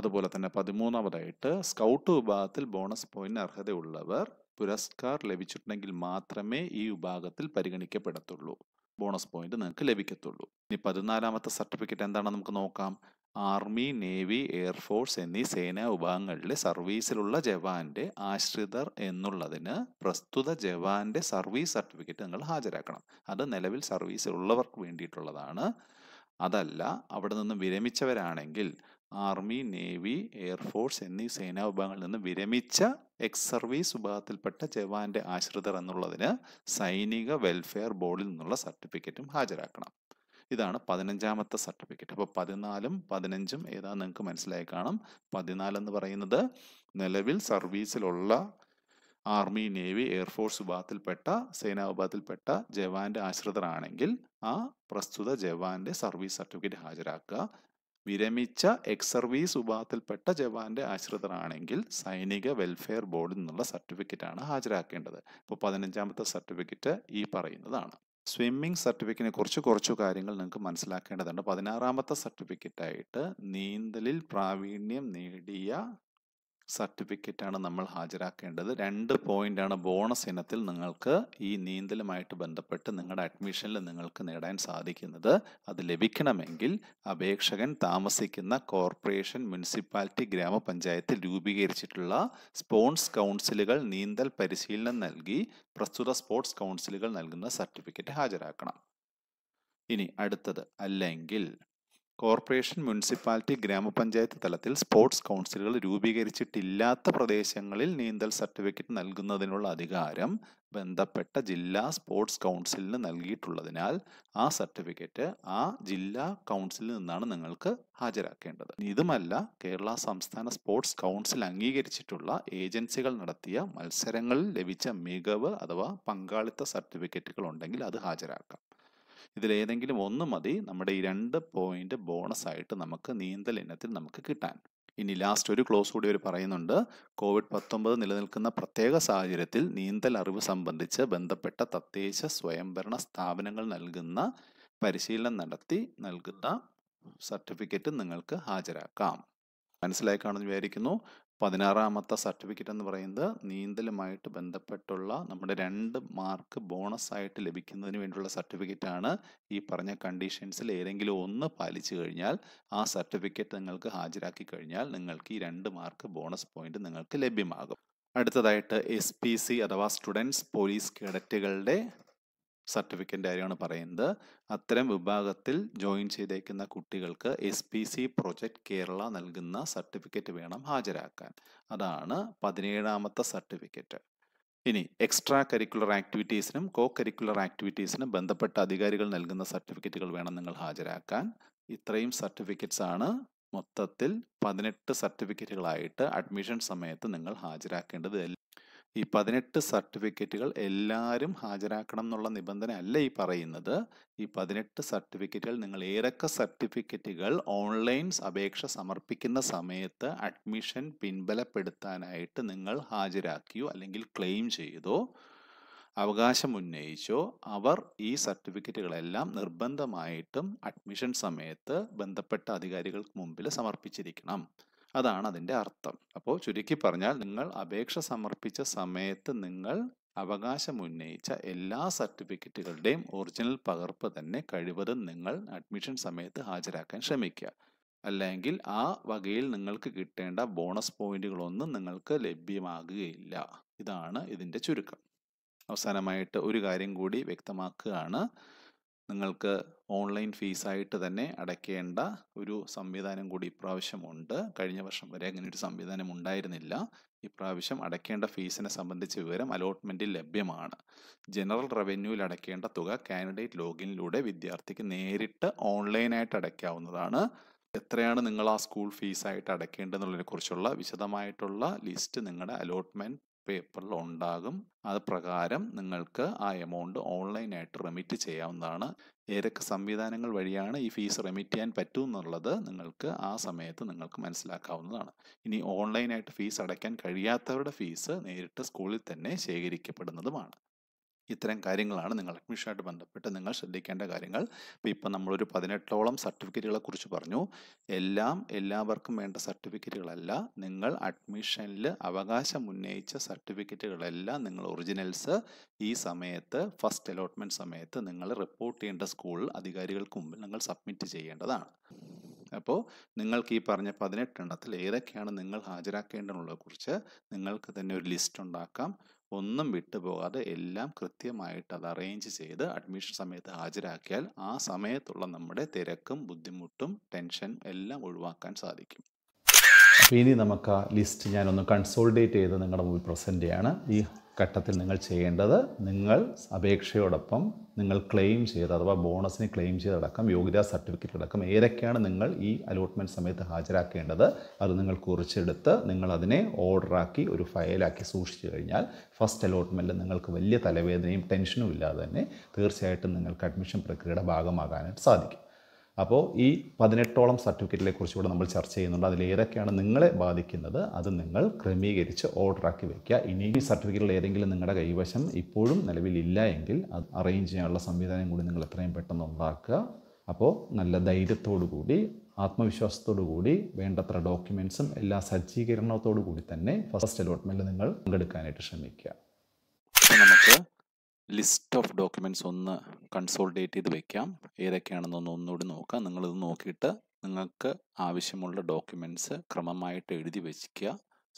അതുപോലെ തന്നെ പതിമൂന്നാമതായിട്ട് സ്കൗട്ട് വിഭാഗത്തിൽ ബോണസ് പോയിന്റിന് അർഹതയുള്ളവർ പുരസ്കാർ ലഭിച്ചിട്ടുണ്ടെങ്കിൽ മാത്രമേ ഈ വിഭാഗത്തിൽ പരിഗണിക്കപ്പെടത്തുള്ളൂ ബോണസ് പോയിന്റ് നിങ്ങൾക്ക് ലഭിക്കത്തുള്ളൂ ഇനി പതിനാലാമത്തെ സർട്ടിഫിക്കറ്റ് എന്താണെന്ന് നമുക്ക് നോക്കാം ആർമി നേവി എയർഫോഴ്സ് എന്നീ സേനാ വിഭാഗങ്ങളിലെ സർവീസിലുള്ള ജവാന്റെ ആശ്രിതർ എന്നുള്ളതിന് പ്രസ്തുത ജവാന്റെ സർവീസ് സർട്ടിഫിക്കറ്റ് നിങ്ങൾ ഹാജരാക്കണം അത് നിലവിൽ സർവീസിലുള്ളവർക്ക് വേണ്ടിയിട്ടുള്ളതാണ് അതല്ല അവിടെ നിന്ന് വിരമിച്ചവരാണെങ്കിൽ ആർമി നേവി എയർഫോഴ്സ് എന്നീ സേനാ വിഭാഗങ്ങളിൽ നിന്ന് വിരമിച്ച എക്സ് സർവീസ് വിഭാഗത്തിൽപ്പെട്ട ജവാന്റെ ആശ്രിതർ എന്നുള്ളതിന് സൈനിക വെൽഫെയർ ബോർഡിൽ നിന്നുള്ള സർട്ടിഫിക്കറ്റും ഹാജരാക്കണം ഇതാണ് പതിനഞ്ചാമത്തെ സർട്ടിഫിക്കറ്റ് അപ്പോൾ പതിനാലും പതിനഞ്ചും ഏതാ നിങ്ങൾക്ക് മനസ്സിലായി കാണും പതിനാലെന്ന് എന്ന് പറയുന്നത് നിലവിൽ സർവീസിലുള്ള ആർമി നേവി എയർഫോഴ്സ് വിഭാഗത്തിൽപ്പെട്ട സേനാ വിഭാഗത്തിൽപ്പെട്ട ജവാന്റെ ആശ്രിതരാണെങ്കിൽ ആ പ്രസ്തുത ജവാന്റെ സർവീസ് സർട്ടിഫിക്കറ്റ് ഹാജരാക്കുക വിരമിച്ച എക്സ് സർവീസ് വിഭാഗത്തിൽപ്പെട്ട ജവാന്റെ ആശ്രിതരാണെങ്കിൽ സൈനിക വെൽഫെയർ ബോർഡിൽ നിന്നുള്ള സർട്ടിഫിക്കറ്റാണ് ഹാജരാക്കേണ്ടത് അപ്പോൾ പതിനഞ്ചാമത്തെ സർട്ടിഫിക്കറ്റ് ഈ പറയുന്നതാണ് സ്വിമ്മിംഗ് സർട്ടിഫിക്കറ്റിനെ കുറിച്ച് കുറച്ച് കാര്യങ്ങൾ നിങ്ങൾക്ക് മനസ്സിലാക്കേണ്ടതുണ്ട് പതിനാറാമത്തെ സർട്ടിഫിക്കറ്റായിട്ട് നീന്തലിൽ പ്രാവീണ്യം നേടിയ സർട്ടിഫിക്കറ്റാണ് നമ്മൾ ഹാജരാക്കേണ്ടത് രണ്ട് ആണ് ബോണസ് ഇനത്തിൽ നിങ്ങൾക്ക് ഈ നീന്തലുമായിട്ട് ബന്ധപ്പെട്ട് നിങ്ങളുടെ അഡ്മിഷനിൽ നിങ്ങൾക്ക് നേടാൻ സാധിക്കുന്നത് അത് ലഭിക്കണമെങ്കിൽ അപേക്ഷകൻ താമസിക്കുന്ന കോർപ്പറേഷൻ മുനിസിപ്പാലിറ്റി ഗ്രാമപഞ്ചായത്തിൽ രൂപീകരിച്ചിട്ടുള്ള സ്പോർട്സ് കൗൺസിലുകൾ നീന്തൽ പരിശീലനം നൽകി പ്രസ്തുത സ്പോർട്സ് കൗൺസിലുകൾ നൽകുന്ന സർട്ടിഫിക്കറ്റ് ഹാജരാക്കണം ഇനി അടുത്തത് അല്ലെങ്കിൽ കോർപ്പറേഷൻ മുനിസിപ്പാലിറ്റി ഗ്രാമപഞ്ചായത്ത് തലത്തിൽ സ്പോർട്സ് കൗൺസിലുകൾ രൂപീകരിച്ചിട്ടില്ലാത്ത പ്രദേശങ്ങളിൽ നീന്തൽ സർട്ടിഫിക്കറ്റ് നൽകുന്നതിനുള്ള അധികാരം ബന്ധപ്പെട്ട ജില്ലാ സ്പോർട്സ് കൗൺസിലിന് നൽകിയിട്ടുള്ളതിനാൽ ആ സർട്ടിഫിക്കറ്റ് ആ ജില്ലാ കൗൺസിലിൽ നിന്നാണ് നിങ്ങൾക്ക് ഹാജരാക്കേണ്ടത് ഇതുമല്ല കേരള സംസ്ഥാന സ്പോർട്സ് കൗൺസിൽ അംഗീകരിച്ചിട്ടുള്ള ഏജൻസികൾ നടത്തിയ മത്സരങ്ങളിൽ ലഭിച്ച മികവ് അഥവാ പങ്കാളിത്ത സർട്ടിഫിക്കറ്റുകൾ ഉണ്ടെങ്കിൽ അത് ഹാജരാക്കാം ഇതിലേതെങ്കിലും ഒന്ന് മതി നമ്മുടെ ഈ രണ്ട് പോയിന്റ് ബോണസ് ആയിട്ട് നമുക്ക് നീന്തൽ ഇനത്തിൽ നമുക്ക് കിട്ടാൻ ഇനി ലാസ്റ്റ് ഒരു ക്ലോസ് കൂടി അവർ പറയുന്നുണ്ട് കോവിഡ് പത്തൊമ്പത് നിലനിൽക്കുന്ന പ്രത്യേക സാഹചര്യത്തിൽ നീന്തൽ അറിവ് സംബന്ധിച്ച് ബന്ധപ്പെട്ട തദ്ദേശ സ്വയംഭരണ സ്ഥാപനങ്ങൾ നൽകുന്ന പരിശീലനം നടത്തി നൽകുന്ന സർട്ടിഫിക്കറ്റ് നിങ്ങൾക്ക് ഹാജരാക്കാം മനസ്സിലായി കാണുന്നു വിചാരിക്കുന്നു പതിനാറാമത്തെ സർട്ടിഫിക്കറ്റ് എന്ന് പറയുന്നത് നീന്തലുമായിട്ട് ബന്ധപ്പെട്ടുള്ള നമ്മുടെ രണ്ട് മാർക്ക് ബോണസ് ആയിട്ട് ലഭിക്കുന്നതിന് വേണ്ടിയുള്ള സർട്ടിഫിക്കറ്റ് ആണ് ഈ പറഞ്ഞ കണ്ടീഷൻസിൽ ഏതെങ്കിലും ഒന്ന് പാലിച്ചു കഴിഞ്ഞാൽ ആ സർട്ടിഫിക്കറ്റ് നിങ്ങൾക്ക് ഹാജരാക്കി കഴിഞ്ഞാൽ നിങ്ങൾക്ക് ഈ രണ്ട് മാർക്ക് ബോണസ് പോയിന്റ് നിങ്ങൾക്ക് ലഭ്യമാകും അടുത്തതായിട്ട് എസ് അഥവാ സ്റ്റുഡൻസ് പോലീസ് കേഡറ്റുകളുടെ സർട്ടിഫിക്കറ്റിൻ്റെ കാര്യമാണ് പറയുന്നത് അത്തരം വിഭാഗത്തിൽ ജോയിൻ ചെയ്തേക്കുന്ന കുട്ടികൾക്ക് S P C project Kerala നൽകുന്ന സർട്ടിഫിക്കറ്റ് വേണം ഹാജരാക്കാൻ അതാണ് പതിനേഴാമത്തെ സർട്ടിഫിക്കറ്റ് ഇനി എക്സ്ട്രാ കരിക്കുലർ ആക്ടിവിറ്റീസിനും കോ കരിക്കുലർ ആക്ടിവിറ്റീസിനും ബന്ധപ്പെട്ട അധികാരികൾ നൽകുന്ന സർട്ടിഫിക്കറ്റുകൾ വേണം നിങ്ങൾ ഹാജരാക്കാൻ ഇത്രയും സർട്ടിഫിക്കറ്റ്സ് ആണ് മൊത്തത്തിൽ പതിനെട്ട് സർട്ടിഫിക്കറ്റുകളായിട്ട് അഡ്മിഷൻ സമയത്ത് നിങ്ങൾ ഹാജരാക്കേണ്ടത് ഈ പതിനെട്ട് സർട്ടിഫിക്കറ്റുകൾ എല്ലാവരും ഹാജരാക്കണം എന്നുള്ള നിബന്ധന അല്ല ഈ പറയുന്നത് ഈ പതിനെട്ട് സർട്ടിഫിക്കറ്റുകൾ നിങ്ങൾ ഏതൊക്കെ സർട്ടിഫിക്കറ്റുകൾ ഓൺലൈൻ അപേക്ഷ സമർപ്പിക്കുന്ന സമയത്ത് അഡ്മിഷൻ പിൻബലപ്പെടുത്താനായിട്ട് നിങ്ങൾ ഹാജരാക്കിയോ അല്ലെങ്കിൽ ക്ലെയിം ചെയ്തോ അവകാശം ഉന്നയിച്ചോ അവർ ഈ സർട്ടിഫിക്കറ്റുകളെല്ലാം നിർബന്ധമായിട്ടും അഡ്മിഷൻ സമയത്ത് ബന്ധപ്പെട്ട അധികാരികൾക്ക് മുമ്പിൽ സമർപ്പിച്ചിരിക്കണം അതാണ് അതിൻ്റെ അർത്ഥം അപ്പോൾ ചുരുക്കി പറഞ്ഞാൽ നിങ്ങൾ അപേക്ഷ സമർപ്പിച്ച സമയത്ത് നിങ്ങൾ അവകാശം ഉന്നയിച്ച എല്ലാ സർട്ടിഫിക്കറ്റുകളുടെയും ഒറിജിനൽ പകർപ്പ് തന്നെ കഴിവതും നിങ്ങൾ അഡ്മിഷൻ സമയത്ത് ഹാജരാക്കാൻ ശ്രമിക്കുക അല്ലെങ്കിൽ ആ വകയിൽ നിങ്ങൾക്ക് കിട്ടേണ്ട ബോണസ് പോയിന്റുകളൊന്നും നിങ്ങൾക്ക് ലഭ്യമാകുകയില്ല ഇതാണ് ഇതിൻ്റെ ചുരുക്കം അവസാനമായിട്ട് ഒരു കാര്യം കൂടി വ്യക്തമാക്കുകയാണ് നിങ്ങൾക്ക് ഓൺലൈൻ ഫീസായിട്ട് തന്നെ അടയ്ക്കേണ്ട ഒരു സംവിധാനം കൂടി ഇപ്രാവശ്യമുണ്ട് കഴിഞ്ഞ വർഷം വരെ അങ്ങനെ ഒരു സംവിധാനം ഉണ്ടായിരുന്നില്ല ഇപ്രാവശ്യം അടയ്ക്കേണ്ട ഫീസിനെ സംബന്ധിച്ച വിവരം അലോട്ട്മെൻറ്റിൽ ലഭ്യമാണ് ജനറൽ റവന്യൂവിൽ അടയ്ക്കേണ്ട തുക കാൻഡിഡേറ്റ് ലോഗിനിലൂടെ വിദ്യാർത്ഥിക്ക് നേരിട്ട് ഓൺലൈനായിട്ട് അടയ്ക്കാവുന്നതാണ് എത്രയാണ് നിങ്ങൾ ആ സ്കൂൾ ഫീസായിട്ട് കുറിച്ചുള്ള വിശദമായിട്ടുള്ള ലിസ്റ്റ് നിങ്ങളുടെ അലോട്ട്മെൻറ്റ് പേപ്പറിൽ ഉണ്ടാകും അത് പ്രകാരം നിങ്ങൾക്ക് ആ എമൗണ്ട് ഓൺലൈനായിട്ട് റെമിറ്റ് ചെയ്യാവുന്നതാണ് ഏതൊക്കെ സംവിധാനങ്ങൾ വഴിയാണ് ഈ ഫീസ് റെമിറ്റ് ചെയ്യാൻ പറ്റുമെന്നുള്ളത് നിങ്ങൾക്ക് ആ സമയത്ത് നിങ്ങൾക്ക് മനസ്സിലാക്കാവുന്നതാണ് ഇനി ഓൺലൈനായിട്ട് ഫീസ് അടയ്ക്കാൻ കഴിയാത്തവരുടെ ഫീസ് നേരിട്ട് സ്കൂളിൽ തന്നെ ശേഖരിക്കപ്പെടുന്നതുമാണ് ഇത്തരം കാര്യങ്ങളാണ് നിങ്ങൾ അഡ്മിഷനായിട്ട് ബന്ധപ്പെട്ട് നിങ്ങൾ ശ്രദ്ധിക്കേണ്ട കാര്യങ്ങൾ ഇപ്പോൾ ഇപ്പം നമ്മളൊരു പതിനെട്ടോളം സർട്ടിഫിക്കറ്റുകളെ കുറിച്ച് പറഞ്ഞു എല്ലാം എല്ലാവർക്കും വേണ്ട സർട്ടിഫിക്കറ്റുകളല്ല നിങ്ങൾ അഡ്മിഷനിൽ അവകാശം ഉന്നയിച്ച സർട്ടിഫിക്കറ്റുകളെല്ലാം നിങ്ങൾ ഒറിജിനൽസ് ഈ സമയത്ത് ഫസ്റ്റ് അലോട്ട്മെൻറ്റ് സമയത്ത് നിങ്ങൾ റിപ്പോർട്ട് ചെയ്യേണ്ട സ്കൂൾ അധികാരികൾക്ക് മുമ്പിൽ നിങ്ങൾ സബ്മിറ്റ് ചെയ്യേണ്ടതാണ് അപ്പോൾ നിങ്ങൾക്ക് ഈ പറഞ്ഞ പതിനെട്ടെണ്ണത്തിൽ ഏതൊക്കെയാണ് നിങ്ങൾ കുറിച്ച് നിങ്ങൾക്ക് തന്നെ ഒരു ലിസ്റ്റ് ഉണ്ടാക്കാം ഒന്നും വിട്ടുപോകാതെ എല്ലാം കൃത്യമായിട്ട് അത് അറേഞ്ച് ചെയ്ത് അഡ്മിഷൻ സമയത്ത് ഹാജരാക്കിയാൽ ആ സമയത്തുള്ള നമ്മുടെ തിരക്കും ബുദ്ധിമുട്ടും ടെൻഷൻ എല്ലാം ഒഴിവാക്കാൻ സാധിക്കും അപ്പോൾ ഇനി നമുക്ക് ആ ലിസ്റ്റ് ഞാനൊന്ന് കൺസോൾഡേറ്റ് ചെയ്ത് നിങ്ങളുടെ മുമ്പിൽ പ്രസൻറ്റ് ചെയ്യാണ് ഈ ഘട്ടത്തിൽ നിങ്ങൾ ചെയ്യേണ്ടത് നിങ്ങൾ അപേക്ഷയോടൊപ്പം നിങ്ങൾ ക്ലെയിം ചെയ്ത് അഥവാ ബോണസിന് ക്ലെയിം ചെയ്തടക്കം യോഗ്യതാ സർട്ടിഫിക്കറ്റ് അടക്കം ഏതൊക്കെയാണ് നിങ്ങൾ ഈ അലോട്ട്മെൻറ്റ് സമയത്ത് ഹാജരാക്കേണ്ടത് അത് നിങ്ങൾ കുറിച്ചെടുത്ത് നിങ്ങൾ അതിനെ ഓർഡറാക്കി ഒരു ഫയലാക്കി സൂക്ഷിച്ചു കഴിഞ്ഞാൽ ഫസ്റ്റ് അലോട്ട്മെൻറ്റിൽ നിങ്ങൾക്ക് വലിയ തലവേദനയും ടെൻഷനും ഇല്ലാതെ തന്നെ തീർച്ചയായിട്ടും നിങ്ങൾക്ക് അഡ്മിഷൻ പ്രക്രിയയുടെ ഭാഗമാകാനായിട്ട് സാധിക്കും അപ്പോൾ ഈ പതിനെട്ടോളം കുറിച്ച് ഇവിടെ നമ്മൾ ചർച്ച ചെയ്യുന്നുണ്ട് അതിൽ ഏതൊക്കെയാണ് നിങ്ങളെ ബാധിക്കുന്നത് അത് നിങ്ങൾ ക്രമീകരിച്ച് ഓർഡറാക്കി വയ്ക്കുക ഇനി ഈ സർട്ടിഫിക്കറ്റിൽ ഏതെങ്കിലും നിങ്ങളുടെ കൈവശം ഇപ്പോഴും നിലവിലില്ല എങ്കിൽ അത് അറേഞ്ച് ചെയ്യാനുള്ള സംവിധാനം കൂടി നിങ്ങൾ എത്രയും പെട്ടെന്ന് ഉണ്ടാക്കുക അപ്പോൾ നല്ല ധൈര്യത്തോടു കൂടി ആത്മവിശ്വാസത്തോടു കൂടി വേണ്ടത്ര ഡോക്യുമെൻസും എല്ലാ സജ്ജീകരണത്തോടു കൂടി തന്നെ ഫസ്റ്റ് അലോട്ട്മെൻറ്റിൽ നിങ്ങൾ പങ്കെടുക്കാനായിട്ട് ശ്രമിക്കുക നമുക്ക് ലിസ്റ്റ് ഓഫ് ഡോക്യുമെൻറ്റ്സ് ഒന്ന് കൺസോൾഡേറ്റ് ചെയ്ത് വെക്കാം ഏതൊക്കെയാണെന്നൊന്ന് ഒന്നുകൂടി നോക്കാം നിങ്ങളിത് നോക്കിയിട്ട് നിങ്ങൾക്ക് ആവശ്യമുള്ള ഡോക്യുമെൻറ്റ്സ് ക്രമമായിട്ട് എഴുതി വെക്കുക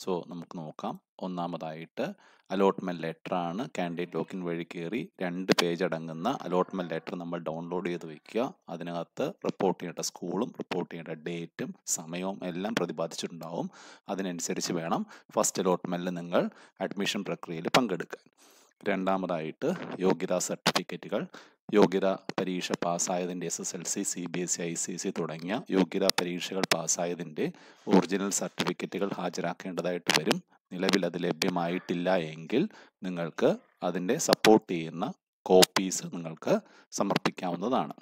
സോ നമുക്ക് നോക്കാം ഒന്നാമതായിട്ട് അലോട്ട്മെൻറ്റ് ലെറ്റർ ആണ് കാൻഡിഡേറ്റ് ലോക്കിൻ വഴി കയറി രണ്ട് പേജ് അടങ്ങുന്ന അലോട്ട്മെൻറ്റ് ലെറ്റർ നമ്മൾ ഡൗൺലോഡ് ചെയ്ത് വെക്കുക അതിനകത്ത് റിപ്പോർട്ട് ചെയ്യേണ്ട സ്കൂളും റിപ്പോർട്ട് ചെയ്യേണ്ട ഡേറ്റും സമയവും എല്ലാം പ്രതിപാദിച്ചിട്ടുണ്ടാവും അതിനനുസരിച്ച് വേണം ഫസ്റ്റ് അലോട്ട്മെൻറ്റിൽ നിങ്ങൾ അഡ്മിഷൻ പ്രക്രിയയിൽ പങ്കെടുക്കാൻ രണ്ടാമതായിട്ട് യോഗ്യതാ സർട്ടിഫിക്കറ്റുകൾ യോഗ്യതാ പരീക്ഷ പാസ്സായതിൻ്റെ S S L C C B S C I C C തുടങ്ങിയ യോഗ്യതാ പരീക്ഷകൾ പാസ്സായതിൻ്റെ ഒറിജിനൽ സർട്ടിഫിക്കറ്റുകൾ ഹാജരാക്കേണ്ടതായിട്ട് വരും നിലവിൽ അത് ലഭ്യമായിട്ടില്ല എങ്കിൽ നിങ്ങൾക്ക് അതിൻ്റെ സപ്പോർട്ട് ചെയ്യുന്ന കോപ്പീസ് നിങ്ങൾക്ക് സമർപ്പിക്കാവുന്നതാണ്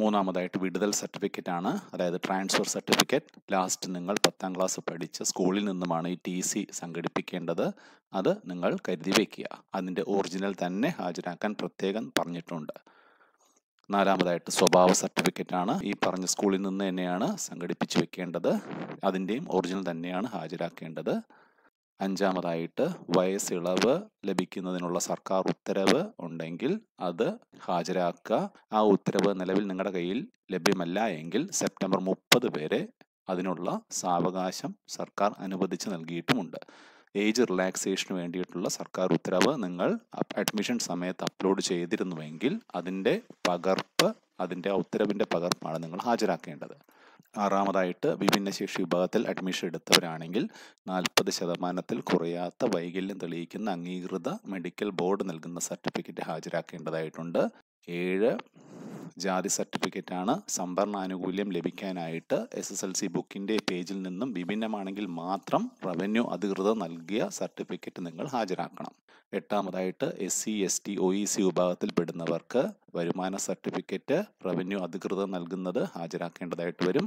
മൂന്നാമതായിട്ട് വിടുതൽ സർട്ടിഫിക്കറ്റ് ആണ് അതായത് ട്രാൻസ്ഫർ സർട്ടിഫിക്കറ്റ് ലാസ്റ്റ് നിങ്ങൾ പത്താം ക്ലാസ് പഠിച്ച സ്കൂളിൽ നിന്നുമാണ് ഈ ടി സി സംഘടിപ്പിക്കേണ്ടത് അത് നിങ്ങൾ കരുതി വയ്ക്കുക അതിൻ്റെ ഒറിജിനൽ തന്നെ ഹാജരാക്കാൻ പ്രത്യേകം പറഞ്ഞിട്ടുണ്ട് നാലാമതായിട്ട് സ്വഭാവ സർട്ടിഫിക്കറ്റ് ആണ് ഈ പറഞ്ഞ സ്കൂളിൽ നിന്ന് തന്നെയാണ് സംഘടിപ്പിച്ച് വെക്കേണ്ടത് അതിൻ്റെയും ഒറിജിനൽ തന്നെയാണ് ഹാജരാക്കേണ്ടത് അഞ്ചാമതായിട്ട് വയസ്സിളവ് ലഭിക്കുന്നതിനുള്ള സർക്കാർ ഉത്തരവ് ഉണ്ടെങ്കിൽ അത് ഹാജരാക്കുക ആ ഉത്തരവ് നിലവിൽ നിങ്ങളുടെ കയ്യിൽ ലഭ്യമല്ല എങ്കിൽ സെപ്റ്റംബർ മുപ്പത് വരെ അതിനുള്ള സാവകാശം സർക്കാർ അനുവദിച്ച് നൽകിയിട്ടുമുണ്ട് ഏജ് റിലാക്സേഷന് വേണ്ടിയിട്ടുള്ള സർക്കാർ ഉത്തരവ് നിങ്ങൾ അഡ്മിഷൻ സമയത്ത് അപ്ലോഡ് ചെയ്തിരുന്നുവെങ്കിൽ അതിൻ്റെ പകർപ്പ് അതിൻ്റെ ഉത്തരവിൻ്റെ പകർപ്പാണ് നിങ്ങൾ ഹാജരാക്കേണ്ടത് ആറാമതായിട്ട് വിഭിന്നശേഷി വിഭാഗത്തിൽ അഡ്മിഷൻ എടുത്തവരാണെങ്കിൽ നാൽപ്പത് ശതമാനത്തിൽ കുറയാത്ത വൈകല്യം തെളിയിക്കുന്ന അംഗീകൃത മെഡിക്കൽ ബോർഡ് നൽകുന്ന സർട്ടിഫിക്കറ്റ് ഹാജരാക്കേണ്ടതായിട്ടുണ്ട് ഏഴ് ജാതി സംഭരണ ആനുകൂല്യം ലഭിക്കാനായിട്ട് എസ് എസ് എൽ സി ബുക്കിൻ്റെ പേജിൽ നിന്നും വിഭിന്നമാണെങ്കിൽ മാത്രം റവന്യൂ അധികൃതർ നൽകിയ സർട്ടിഫിക്കറ്റ് നിങ്ങൾ ഹാജരാക്കണം എട്ടാമതായിട്ട് S C S T O E C വിഭാഗത്തിൽപ്പെടുന്നവർക്ക് വരുമാന സർട്ടിഫിക്കറ്റ് റവന്യൂ അധികൃതർ നൽകുന്നത് ഹാജരാക്കേണ്ടതായിട്ട് വരും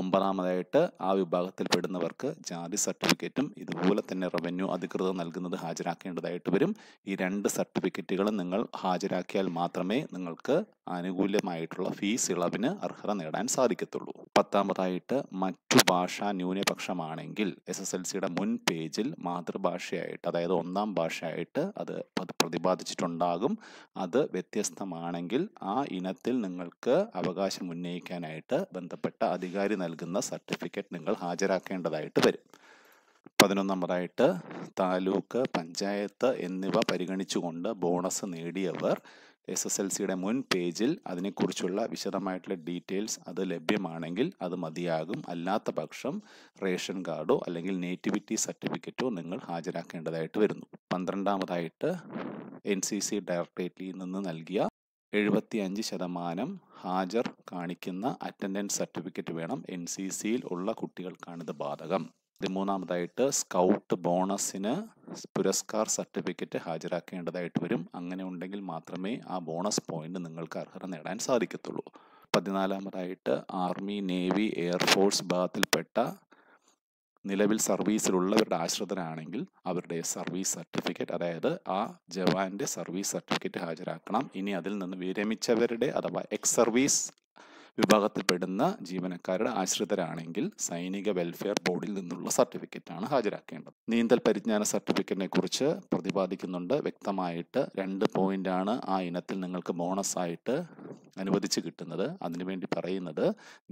ഒമ്പതാമതായിട്ട് ആ വിഭാഗത്തിൽപ്പെടുന്നവർക്ക് ജാതി സർട്ടിഫിക്കറ്റും ഇതുപോലെ തന്നെ റവന്യൂ അധികൃതർ നൽകുന്നത് ഹാജരാക്കേണ്ടതായിട്ട് വരും ഈ രണ്ട് സർട്ടിഫിക്കറ്റുകളും നിങ്ങൾ ഹാജരാക്കിയാൽ മാത്രമേ നിങ്ങൾക്ക് ആനുകൂല്യമായിട്ടുള്ള ഫീസ് ഇളവിന് അർഹത നേടാൻ സാധിക്കത്തുള്ളൂ പത്താമതായിട്ട് മറ്റു ഭാഷാ ന്യൂനപക്ഷമാണെങ്കിൽ എസ് എസ് എൽ സിയുടെ മുൻ പേജിൽ മാതൃഭാഷയായിട്ട് അതായത് ഒന്നാം ഭാഷയായിട്ട് അത് പ്രതിപാദിച്ചിട്ടുണ്ടാകും അത് വ്യത്യസ്തമാണെങ്കിൽ ആ ഇനത്തിൽ നിങ്ങൾക്ക് അവകാശം ഉന്നയിക്കാനായിട്ട് ബന്ധപ്പെട്ട അധികാരി നൽകുന്ന സർട്ടിഫിക്കറ്റ് നിങ്ങൾ ഹാജരാക്കേണ്ടതായിട്ട് വരും പതിനൊന്നാമതായിട്ട് താലൂക്ക് പഞ്ചായത്ത് എന്നിവ പരിഗണിച്ചുകൊണ്ട് ബോണസ് നേടിയവർ എസ് എസ് എൽ സിയുടെ മുൻ പേജിൽ അതിനെക്കുറിച്ചുള്ള വിശദമായിട്ടുള്ള ഡീറ്റെയിൽസ് അത് ലഭ്യമാണെങ്കിൽ അത് മതിയാകും അല്ലാത്ത പക്ഷം റേഷൻ കാർഡോ അല്ലെങ്കിൽ നേറ്റിവിറ്റി സർട്ടിഫിക്കറ്റോ നിങ്ങൾ ഹാജരാക്കേണ്ടതായിട്ട് വരുന്നു പന്ത്രണ്ടാമതായിട്ട് എൻ സി സി ഡയറക്ടറേറ്റിൽ നിന്ന് നൽകിയ അഞ്ച് ശതമാനം ഹാജർ കാണിക്കുന്ന അറ്റൻഡൻസ് സർട്ടിഫിക്കറ്റ് വേണം എൻ സി സിയിൽ ഉള്ള കുട്ടികൾക്കാണിത് ബാധകം പതിമൂന്നാമതായിട്ട് സ്കൗട്ട് ബോണസിന് പുരസ്കാർ സർട്ടിഫിക്കറ്റ് ഹാജരാക്കേണ്ടതായിട്ട് വരും അങ്ങനെ ഉണ്ടെങ്കിൽ മാത്രമേ ആ ബോണസ് പോയിന്റ് നിങ്ങൾക്ക് അർഹത നേടാൻ സാധിക്കത്തുള്ളൂ പതിനാലാമതായിട്ട് ആർമി നേവി എയർഫോഴ്സ് ഭാഗത്തിൽപ്പെട്ട നിലവിൽ സർവീസിലുള്ളവരുടെ ആശ്രിതനാണെങ്കിൽ അവരുടെ സർവീസ് സർട്ടിഫിക്കറ്റ് അതായത് ആ ജവാന്റെ സർവീസ് സർട്ടിഫിക്കറ്റ് ഹാജരാക്കണം ഇനി അതിൽ നിന്ന് വിരമിച്ചവരുടെ അഥവാ എക്സ് സർവീസ് വിഭാഗത്തിൽപ്പെടുന്ന ജീവനക്കാരുടെ ആശ്രിതരാണെങ്കിൽ സൈനിക വെൽഫെയർ ബോർഡിൽ നിന്നുള്ള സർട്ടിഫിക്കറ്റാണ് ഹാജരാക്കേണ്ടത് നീന്തൽ പരിജ്ഞാന സർട്ടിഫിക്കറ്റിനെ കുറിച്ച് പ്രതിപാദിക്കുന്നുണ്ട് വ്യക്തമായിട്ട് രണ്ട് പോയിന്റാണ് ആ ഇനത്തിൽ നിങ്ങൾക്ക് ബോണസായിട്ട് അനുവദിച്ച് കിട്ടുന്നത് അതിനുവേണ്ടി പറയുന്നത്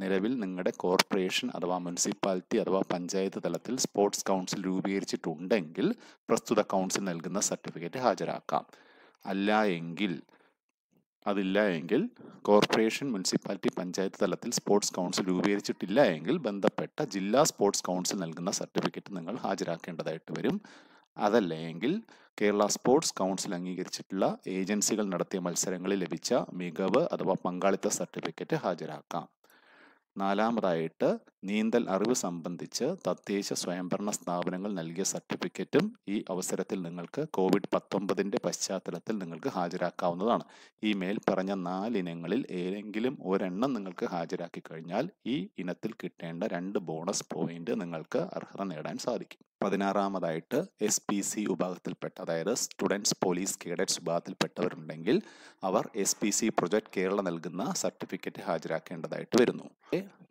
നിലവിൽ നിങ്ങളുടെ കോർപ്പറേഷൻ അഥവാ മുനിസിപ്പാലിറ്റി അഥവാ പഞ്ചായത്ത് തലത്തിൽ സ്പോർട്സ് കൗൺസിൽ രൂപീകരിച്ചിട്ടുണ്ടെങ്കിൽ പ്രസ്തുത കൗൺസിൽ നൽകുന്ന സർട്ടിഫിക്കറ്റ് ഹാജരാക്കാം അല്ല എങ്കിൽ അതില്ല എങ്കിൽ കോർപ്പറേഷൻ മുനിസിപ്പാലിറ്റി പഞ്ചായത്ത് തലത്തിൽ സ്പോർട്സ് കൗൺസിൽ രൂപീകരിച്ചിട്ടില്ല എങ്കിൽ ബന്ധപ്പെട്ട ജില്ലാ സ്പോർട്സ് കൗൺസിൽ നൽകുന്ന സർട്ടിഫിക്കറ്റ് നിങ്ങൾ ഹാജരാക്കേണ്ടതായിട്ട് വരും അതല്ല എങ്കിൽ കേരള സ്പോർട്സ് കൗൺസിൽ അംഗീകരിച്ചിട്ടുള്ള ഏജൻസികൾ നടത്തിയ മത്സരങ്ങളിൽ ലഭിച്ച മികവ് അഥവാ പങ്കാളിത്ത സർട്ടിഫിക്കറ്റ് ഹാജരാക്കാം നാലാമതായിട്ട് നീന്തൽ അറിവ് സംബന്ധിച്ച് തദ്ദേശ സ്വയംഭരണ സ്ഥാപനങ്ങൾ നൽകിയ സർട്ടിഫിക്കറ്റും ഈ അവസരത്തിൽ നിങ്ങൾക്ക് കോവിഡ് പത്തൊമ്പതിൻ്റെ പശ്ചാത്തലത്തിൽ നിങ്ങൾക്ക് ഹാജരാക്കാവുന്നതാണ് ഈ മേൽ പറഞ്ഞ നാലിനങ്ങളിൽ ഏതെങ്കിലും ഒരെണ്ണം നിങ്ങൾക്ക് ഹാജരാക്കി കഴിഞ്ഞാൽ ഈ ഇനത്തിൽ കിട്ടേണ്ട രണ്ട് ബോണസ് പോയിന്റ് നിങ്ങൾക്ക് അർഹത നേടാൻ സാധിക്കും പതിനാറാമതായിട്ട് എസ് പി സി വിഭാഗത്തിൽപ്പെട്ട അതായത് സ്റ്റുഡൻസ് പോലീസ് കേഡറ്റ്സ് വിഭാഗത്തിൽപ്പെട്ടവരുണ്ടെങ്കിൽ അവർ S P C project Kerala നൽകുന്ന സർട്ടിഫിക്കറ്റ് ഹാജരാക്കേണ്ടതായിട്ട് വരുന്നു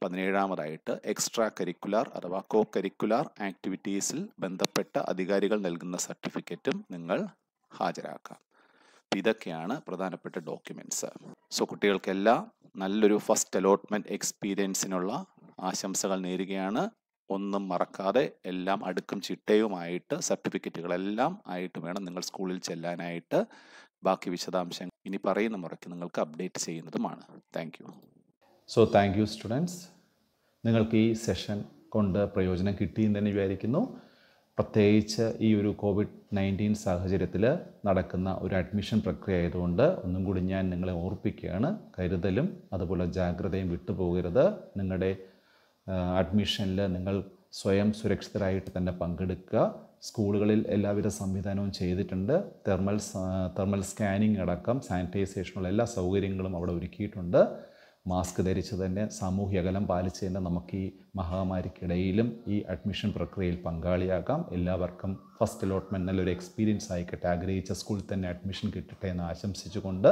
പതിനേഴാമതായിട്ട് എക്സ്ട്രാ കരിക്കുലാർ അഥവാ കോ കരിക്കുലാർ ആക്ടിവിറ്റീസിൽ ബന്ധപ്പെട്ട അധികാരികൾ നൽകുന്ന സർട്ടിഫിക്കറ്റും നിങ്ങൾ ഹാജരാക്കാം ഇതൊക്കെയാണ് പ്രധാനപ്പെട്ട ഡോക്യുമെൻറ്റ്സ് സോ കുട്ടികൾക്കെല്ലാം നല്ലൊരു ഫസ്റ്റ് അലോട്ട്മെൻറ്റ് എക്സ്പീരിയൻസിനുള്ള ആശംസകൾ നേരുകയാണ് ഒന്നും മറക്കാതെ എല്ലാം അടുക്കും ചിട്ടയുമായിട്ട് സർട്ടിഫിക്കറ്റുകളെല്ലാം ആയിട്ട് വേണം നിങ്ങൾ സ്കൂളിൽ ചെല്ലാനായിട്ട് ബാക്കി വിശദാംശങ്ങൾ ഇനി പറയുന്ന മുറയ്ക്ക് നിങ്ങൾക്ക് അപ്ഡേറ്റ് ചെയ്യുന്നതുമാണ് thank you so thank you students നിങ്ങൾക്ക് ഈ സെഷൻ കൊണ്ട് പ്രയോജനം കിട്ടിയെന്ന് തന്നെ വിചാരിക്കുന്നു പ്രത്യേകിച്ച് ഈ ഒരു കോവിഡ് നയൻറ്റീൻ സാഹചര്യത്തിൽ നടക്കുന്ന ഒരു അഡ്മിഷൻ പ്രക്രിയ ആയതുകൊണ്ട് ഒന്നും കൂടി ഞാൻ നിങ്ങളെ ഓർപ്പിക്കുകയാണ് കരുതലും അതുപോലെ ജാഗ്രതയും വിട്ടുപോകരുത് നിങ്ങളുടെ അഡ്മിഷനിൽ നിങ്ങൾ സ്വയം സുരക്ഷിതരായിട്ട് തന്നെ പങ്കെടുക്കുക സ്കൂളുകളിൽ എല്ലാവിധ സംവിധാനവും ചെയ്തിട്ടുണ്ട് തെർമൽ തെർമൽ സ്കാനിങ് അടക്കം സാനിറ്റൈസേഷനുള്ള എല്ലാ സൗകര്യങ്ങളും അവിടെ ഒരുക്കിയിട്ടുണ്ട് മാസ്ക് ധരിച്ച് തന്നെ സാമൂഹ്യ അകലം പാലിച്ച് തന്നെ നമുക്ക് ഈ മഹാമാരിക്കിടയിലും ഈ അഡ്മിഷൻ പ്രക്രിയയിൽ പങ്കാളിയാകാം എല്ലാവർക്കും ഫസ്റ്റ് അലോട്ട്മെൻറ്റ് നല്ലൊരു എക്സ്പീരിയൻസ് ആയിക്കട്ടെ ആഗ്രഹിച്ച സ്കൂളിൽ തന്നെ അഡ്മിഷൻ കിട്ടട്ടെ എന്ന് ആശംസിച്ചുകൊണ്ട്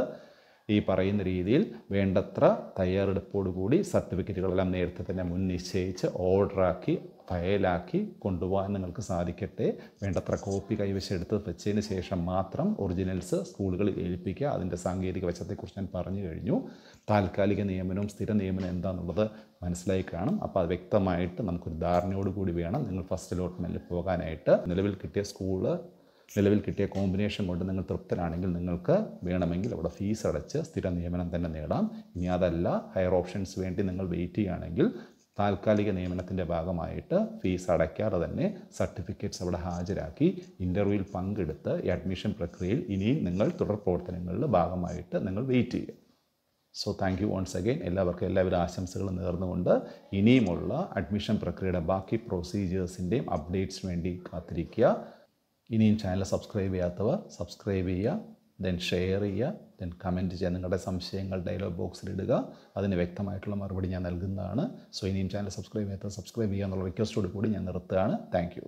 ഈ പറയുന്ന രീതിയിൽ വേണ്ടത്ര തയ്യാറെടുപ്പോടുകൂടി സർട്ടിഫിക്കറ്റുകളെല്ലാം നേരത്തെ തന്നെ മുൻ നിശ്ചയിച്ച് ഓർഡറാക്കി ഫയലാക്കി കൊണ്ടുപോകാൻ നിങ്ങൾക്ക് സാധിക്കട്ടെ വേണ്ടത്ര കോപ്പി കൈവശമെടുത്ത് വെച്ചതിന് ശേഷം മാത്രം ഒറിജിനൽസ് സ്കൂളുകളിൽ ഏൽപ്പിക്കുക അതിൻ്റെ സാങ്കേതിക വശത്തെക്കുറിച്ച് ഞാൻ പറഞ്ഞു കഴിഞ്ഞു താൽക്കാലിക നിയമനവും സ്ഥിര നിയമനം എന്താണെന്നുള്ളത് മനസ്സിലായി കാണും അപ്പോൾ അത് വ്യക്തമായിട്ട് നമുക്കൊരു ധാരണയോടുകൂടി കൂടി വേണം നിങ്ങൾ ഫസ്റ്റ് അലോട്ട്മെൻറ്റിൽ പോകാനായിട്ട് നിലവിൽ കിട്ടിയ സ്കൂള് നിലവിൽ കിട്ടിയ കോമ്പിനേഷൻ കൊണ്ട് നിങ്ങൾ തൃപ്തരാണെങ്കിൽ നിങ്ങൾക്ക് വേണമെങ്കിൽ അവിടെ ഫീസ് അടച്ച് സ്ഥിര നിയമനം തന്നെ നേടാം ഇനി അതല്ല ഹയർ ഓപ്ഷൻസ് വേണ്ടി നിങ്ങൾ വെയിറ്റ് ചെയ്യുകയാണെങ്കിൽ താൽക്കാലിക നിയമനത്തിൻ്റെ ഭാഗമായിട്ട് ഫീസ് അടയ്ക്കാതെ തന്നെ സർട്ടിഫിക്കറ്റ്സ് അവിടെ ഹാജരാക്കി ഇൻ്റർവ്യൂവിൽ പങ്കെടുത്ത് അഡ്മിഷൻ പ്രക്രിയയിൽ ഇനിയും നിങ്ങൾ തുടർ പ്രവർത്തനങ്ങളുടെ ഭാഗമായിട്ട് നിങ്ങൾ വെയിറ്റ് ചെയ്യുക so thank you once again എല്ലാവർക്കും എല്ലാവിധ ആശംസകളും നേർന്നുകൊണ്ട് ഇനിയുമുള്ള അഡ്മിഷൻ പ്രക്രിയയുടെ ബാക്കി പ്രൊസീജിയേഴ്സിൻ്റെയും അപ്ഡേറ്റ്സിന് വേണ്ടി കാത്തിരിക്കുക ഇനിയും ചാനൽ സബ്സ്ക്രൈബ് ചെയ്യാത്തവർ സബ്സ്ക്രൈബ് ചെയ്യുക ദെൻ ഷെയർ ചെയ്യുക ദെൻ കമൻറ്റ് ചെയ്യുക നിങ്ങളുടെ സംശയങ്ങൾ ഡയലോഗ് ബോക്സിൽ ഇടുക അതിന് വ്യക്തമായിട്ടുള്ള മറുപടി ഞാൻ നൽകുന്നതാണ് സോ ഇനിയും ചാനൽ സബ്സ്ക്രൈബ് ചെയ്യാത്ത സബ്സ്ക്രൈബ് ചെയ്യുക എന്നുള്ള റിക്വസ്റ്റോട് കൂടി ഞാൻ നിർത്തുകയാണ് താങ്ക്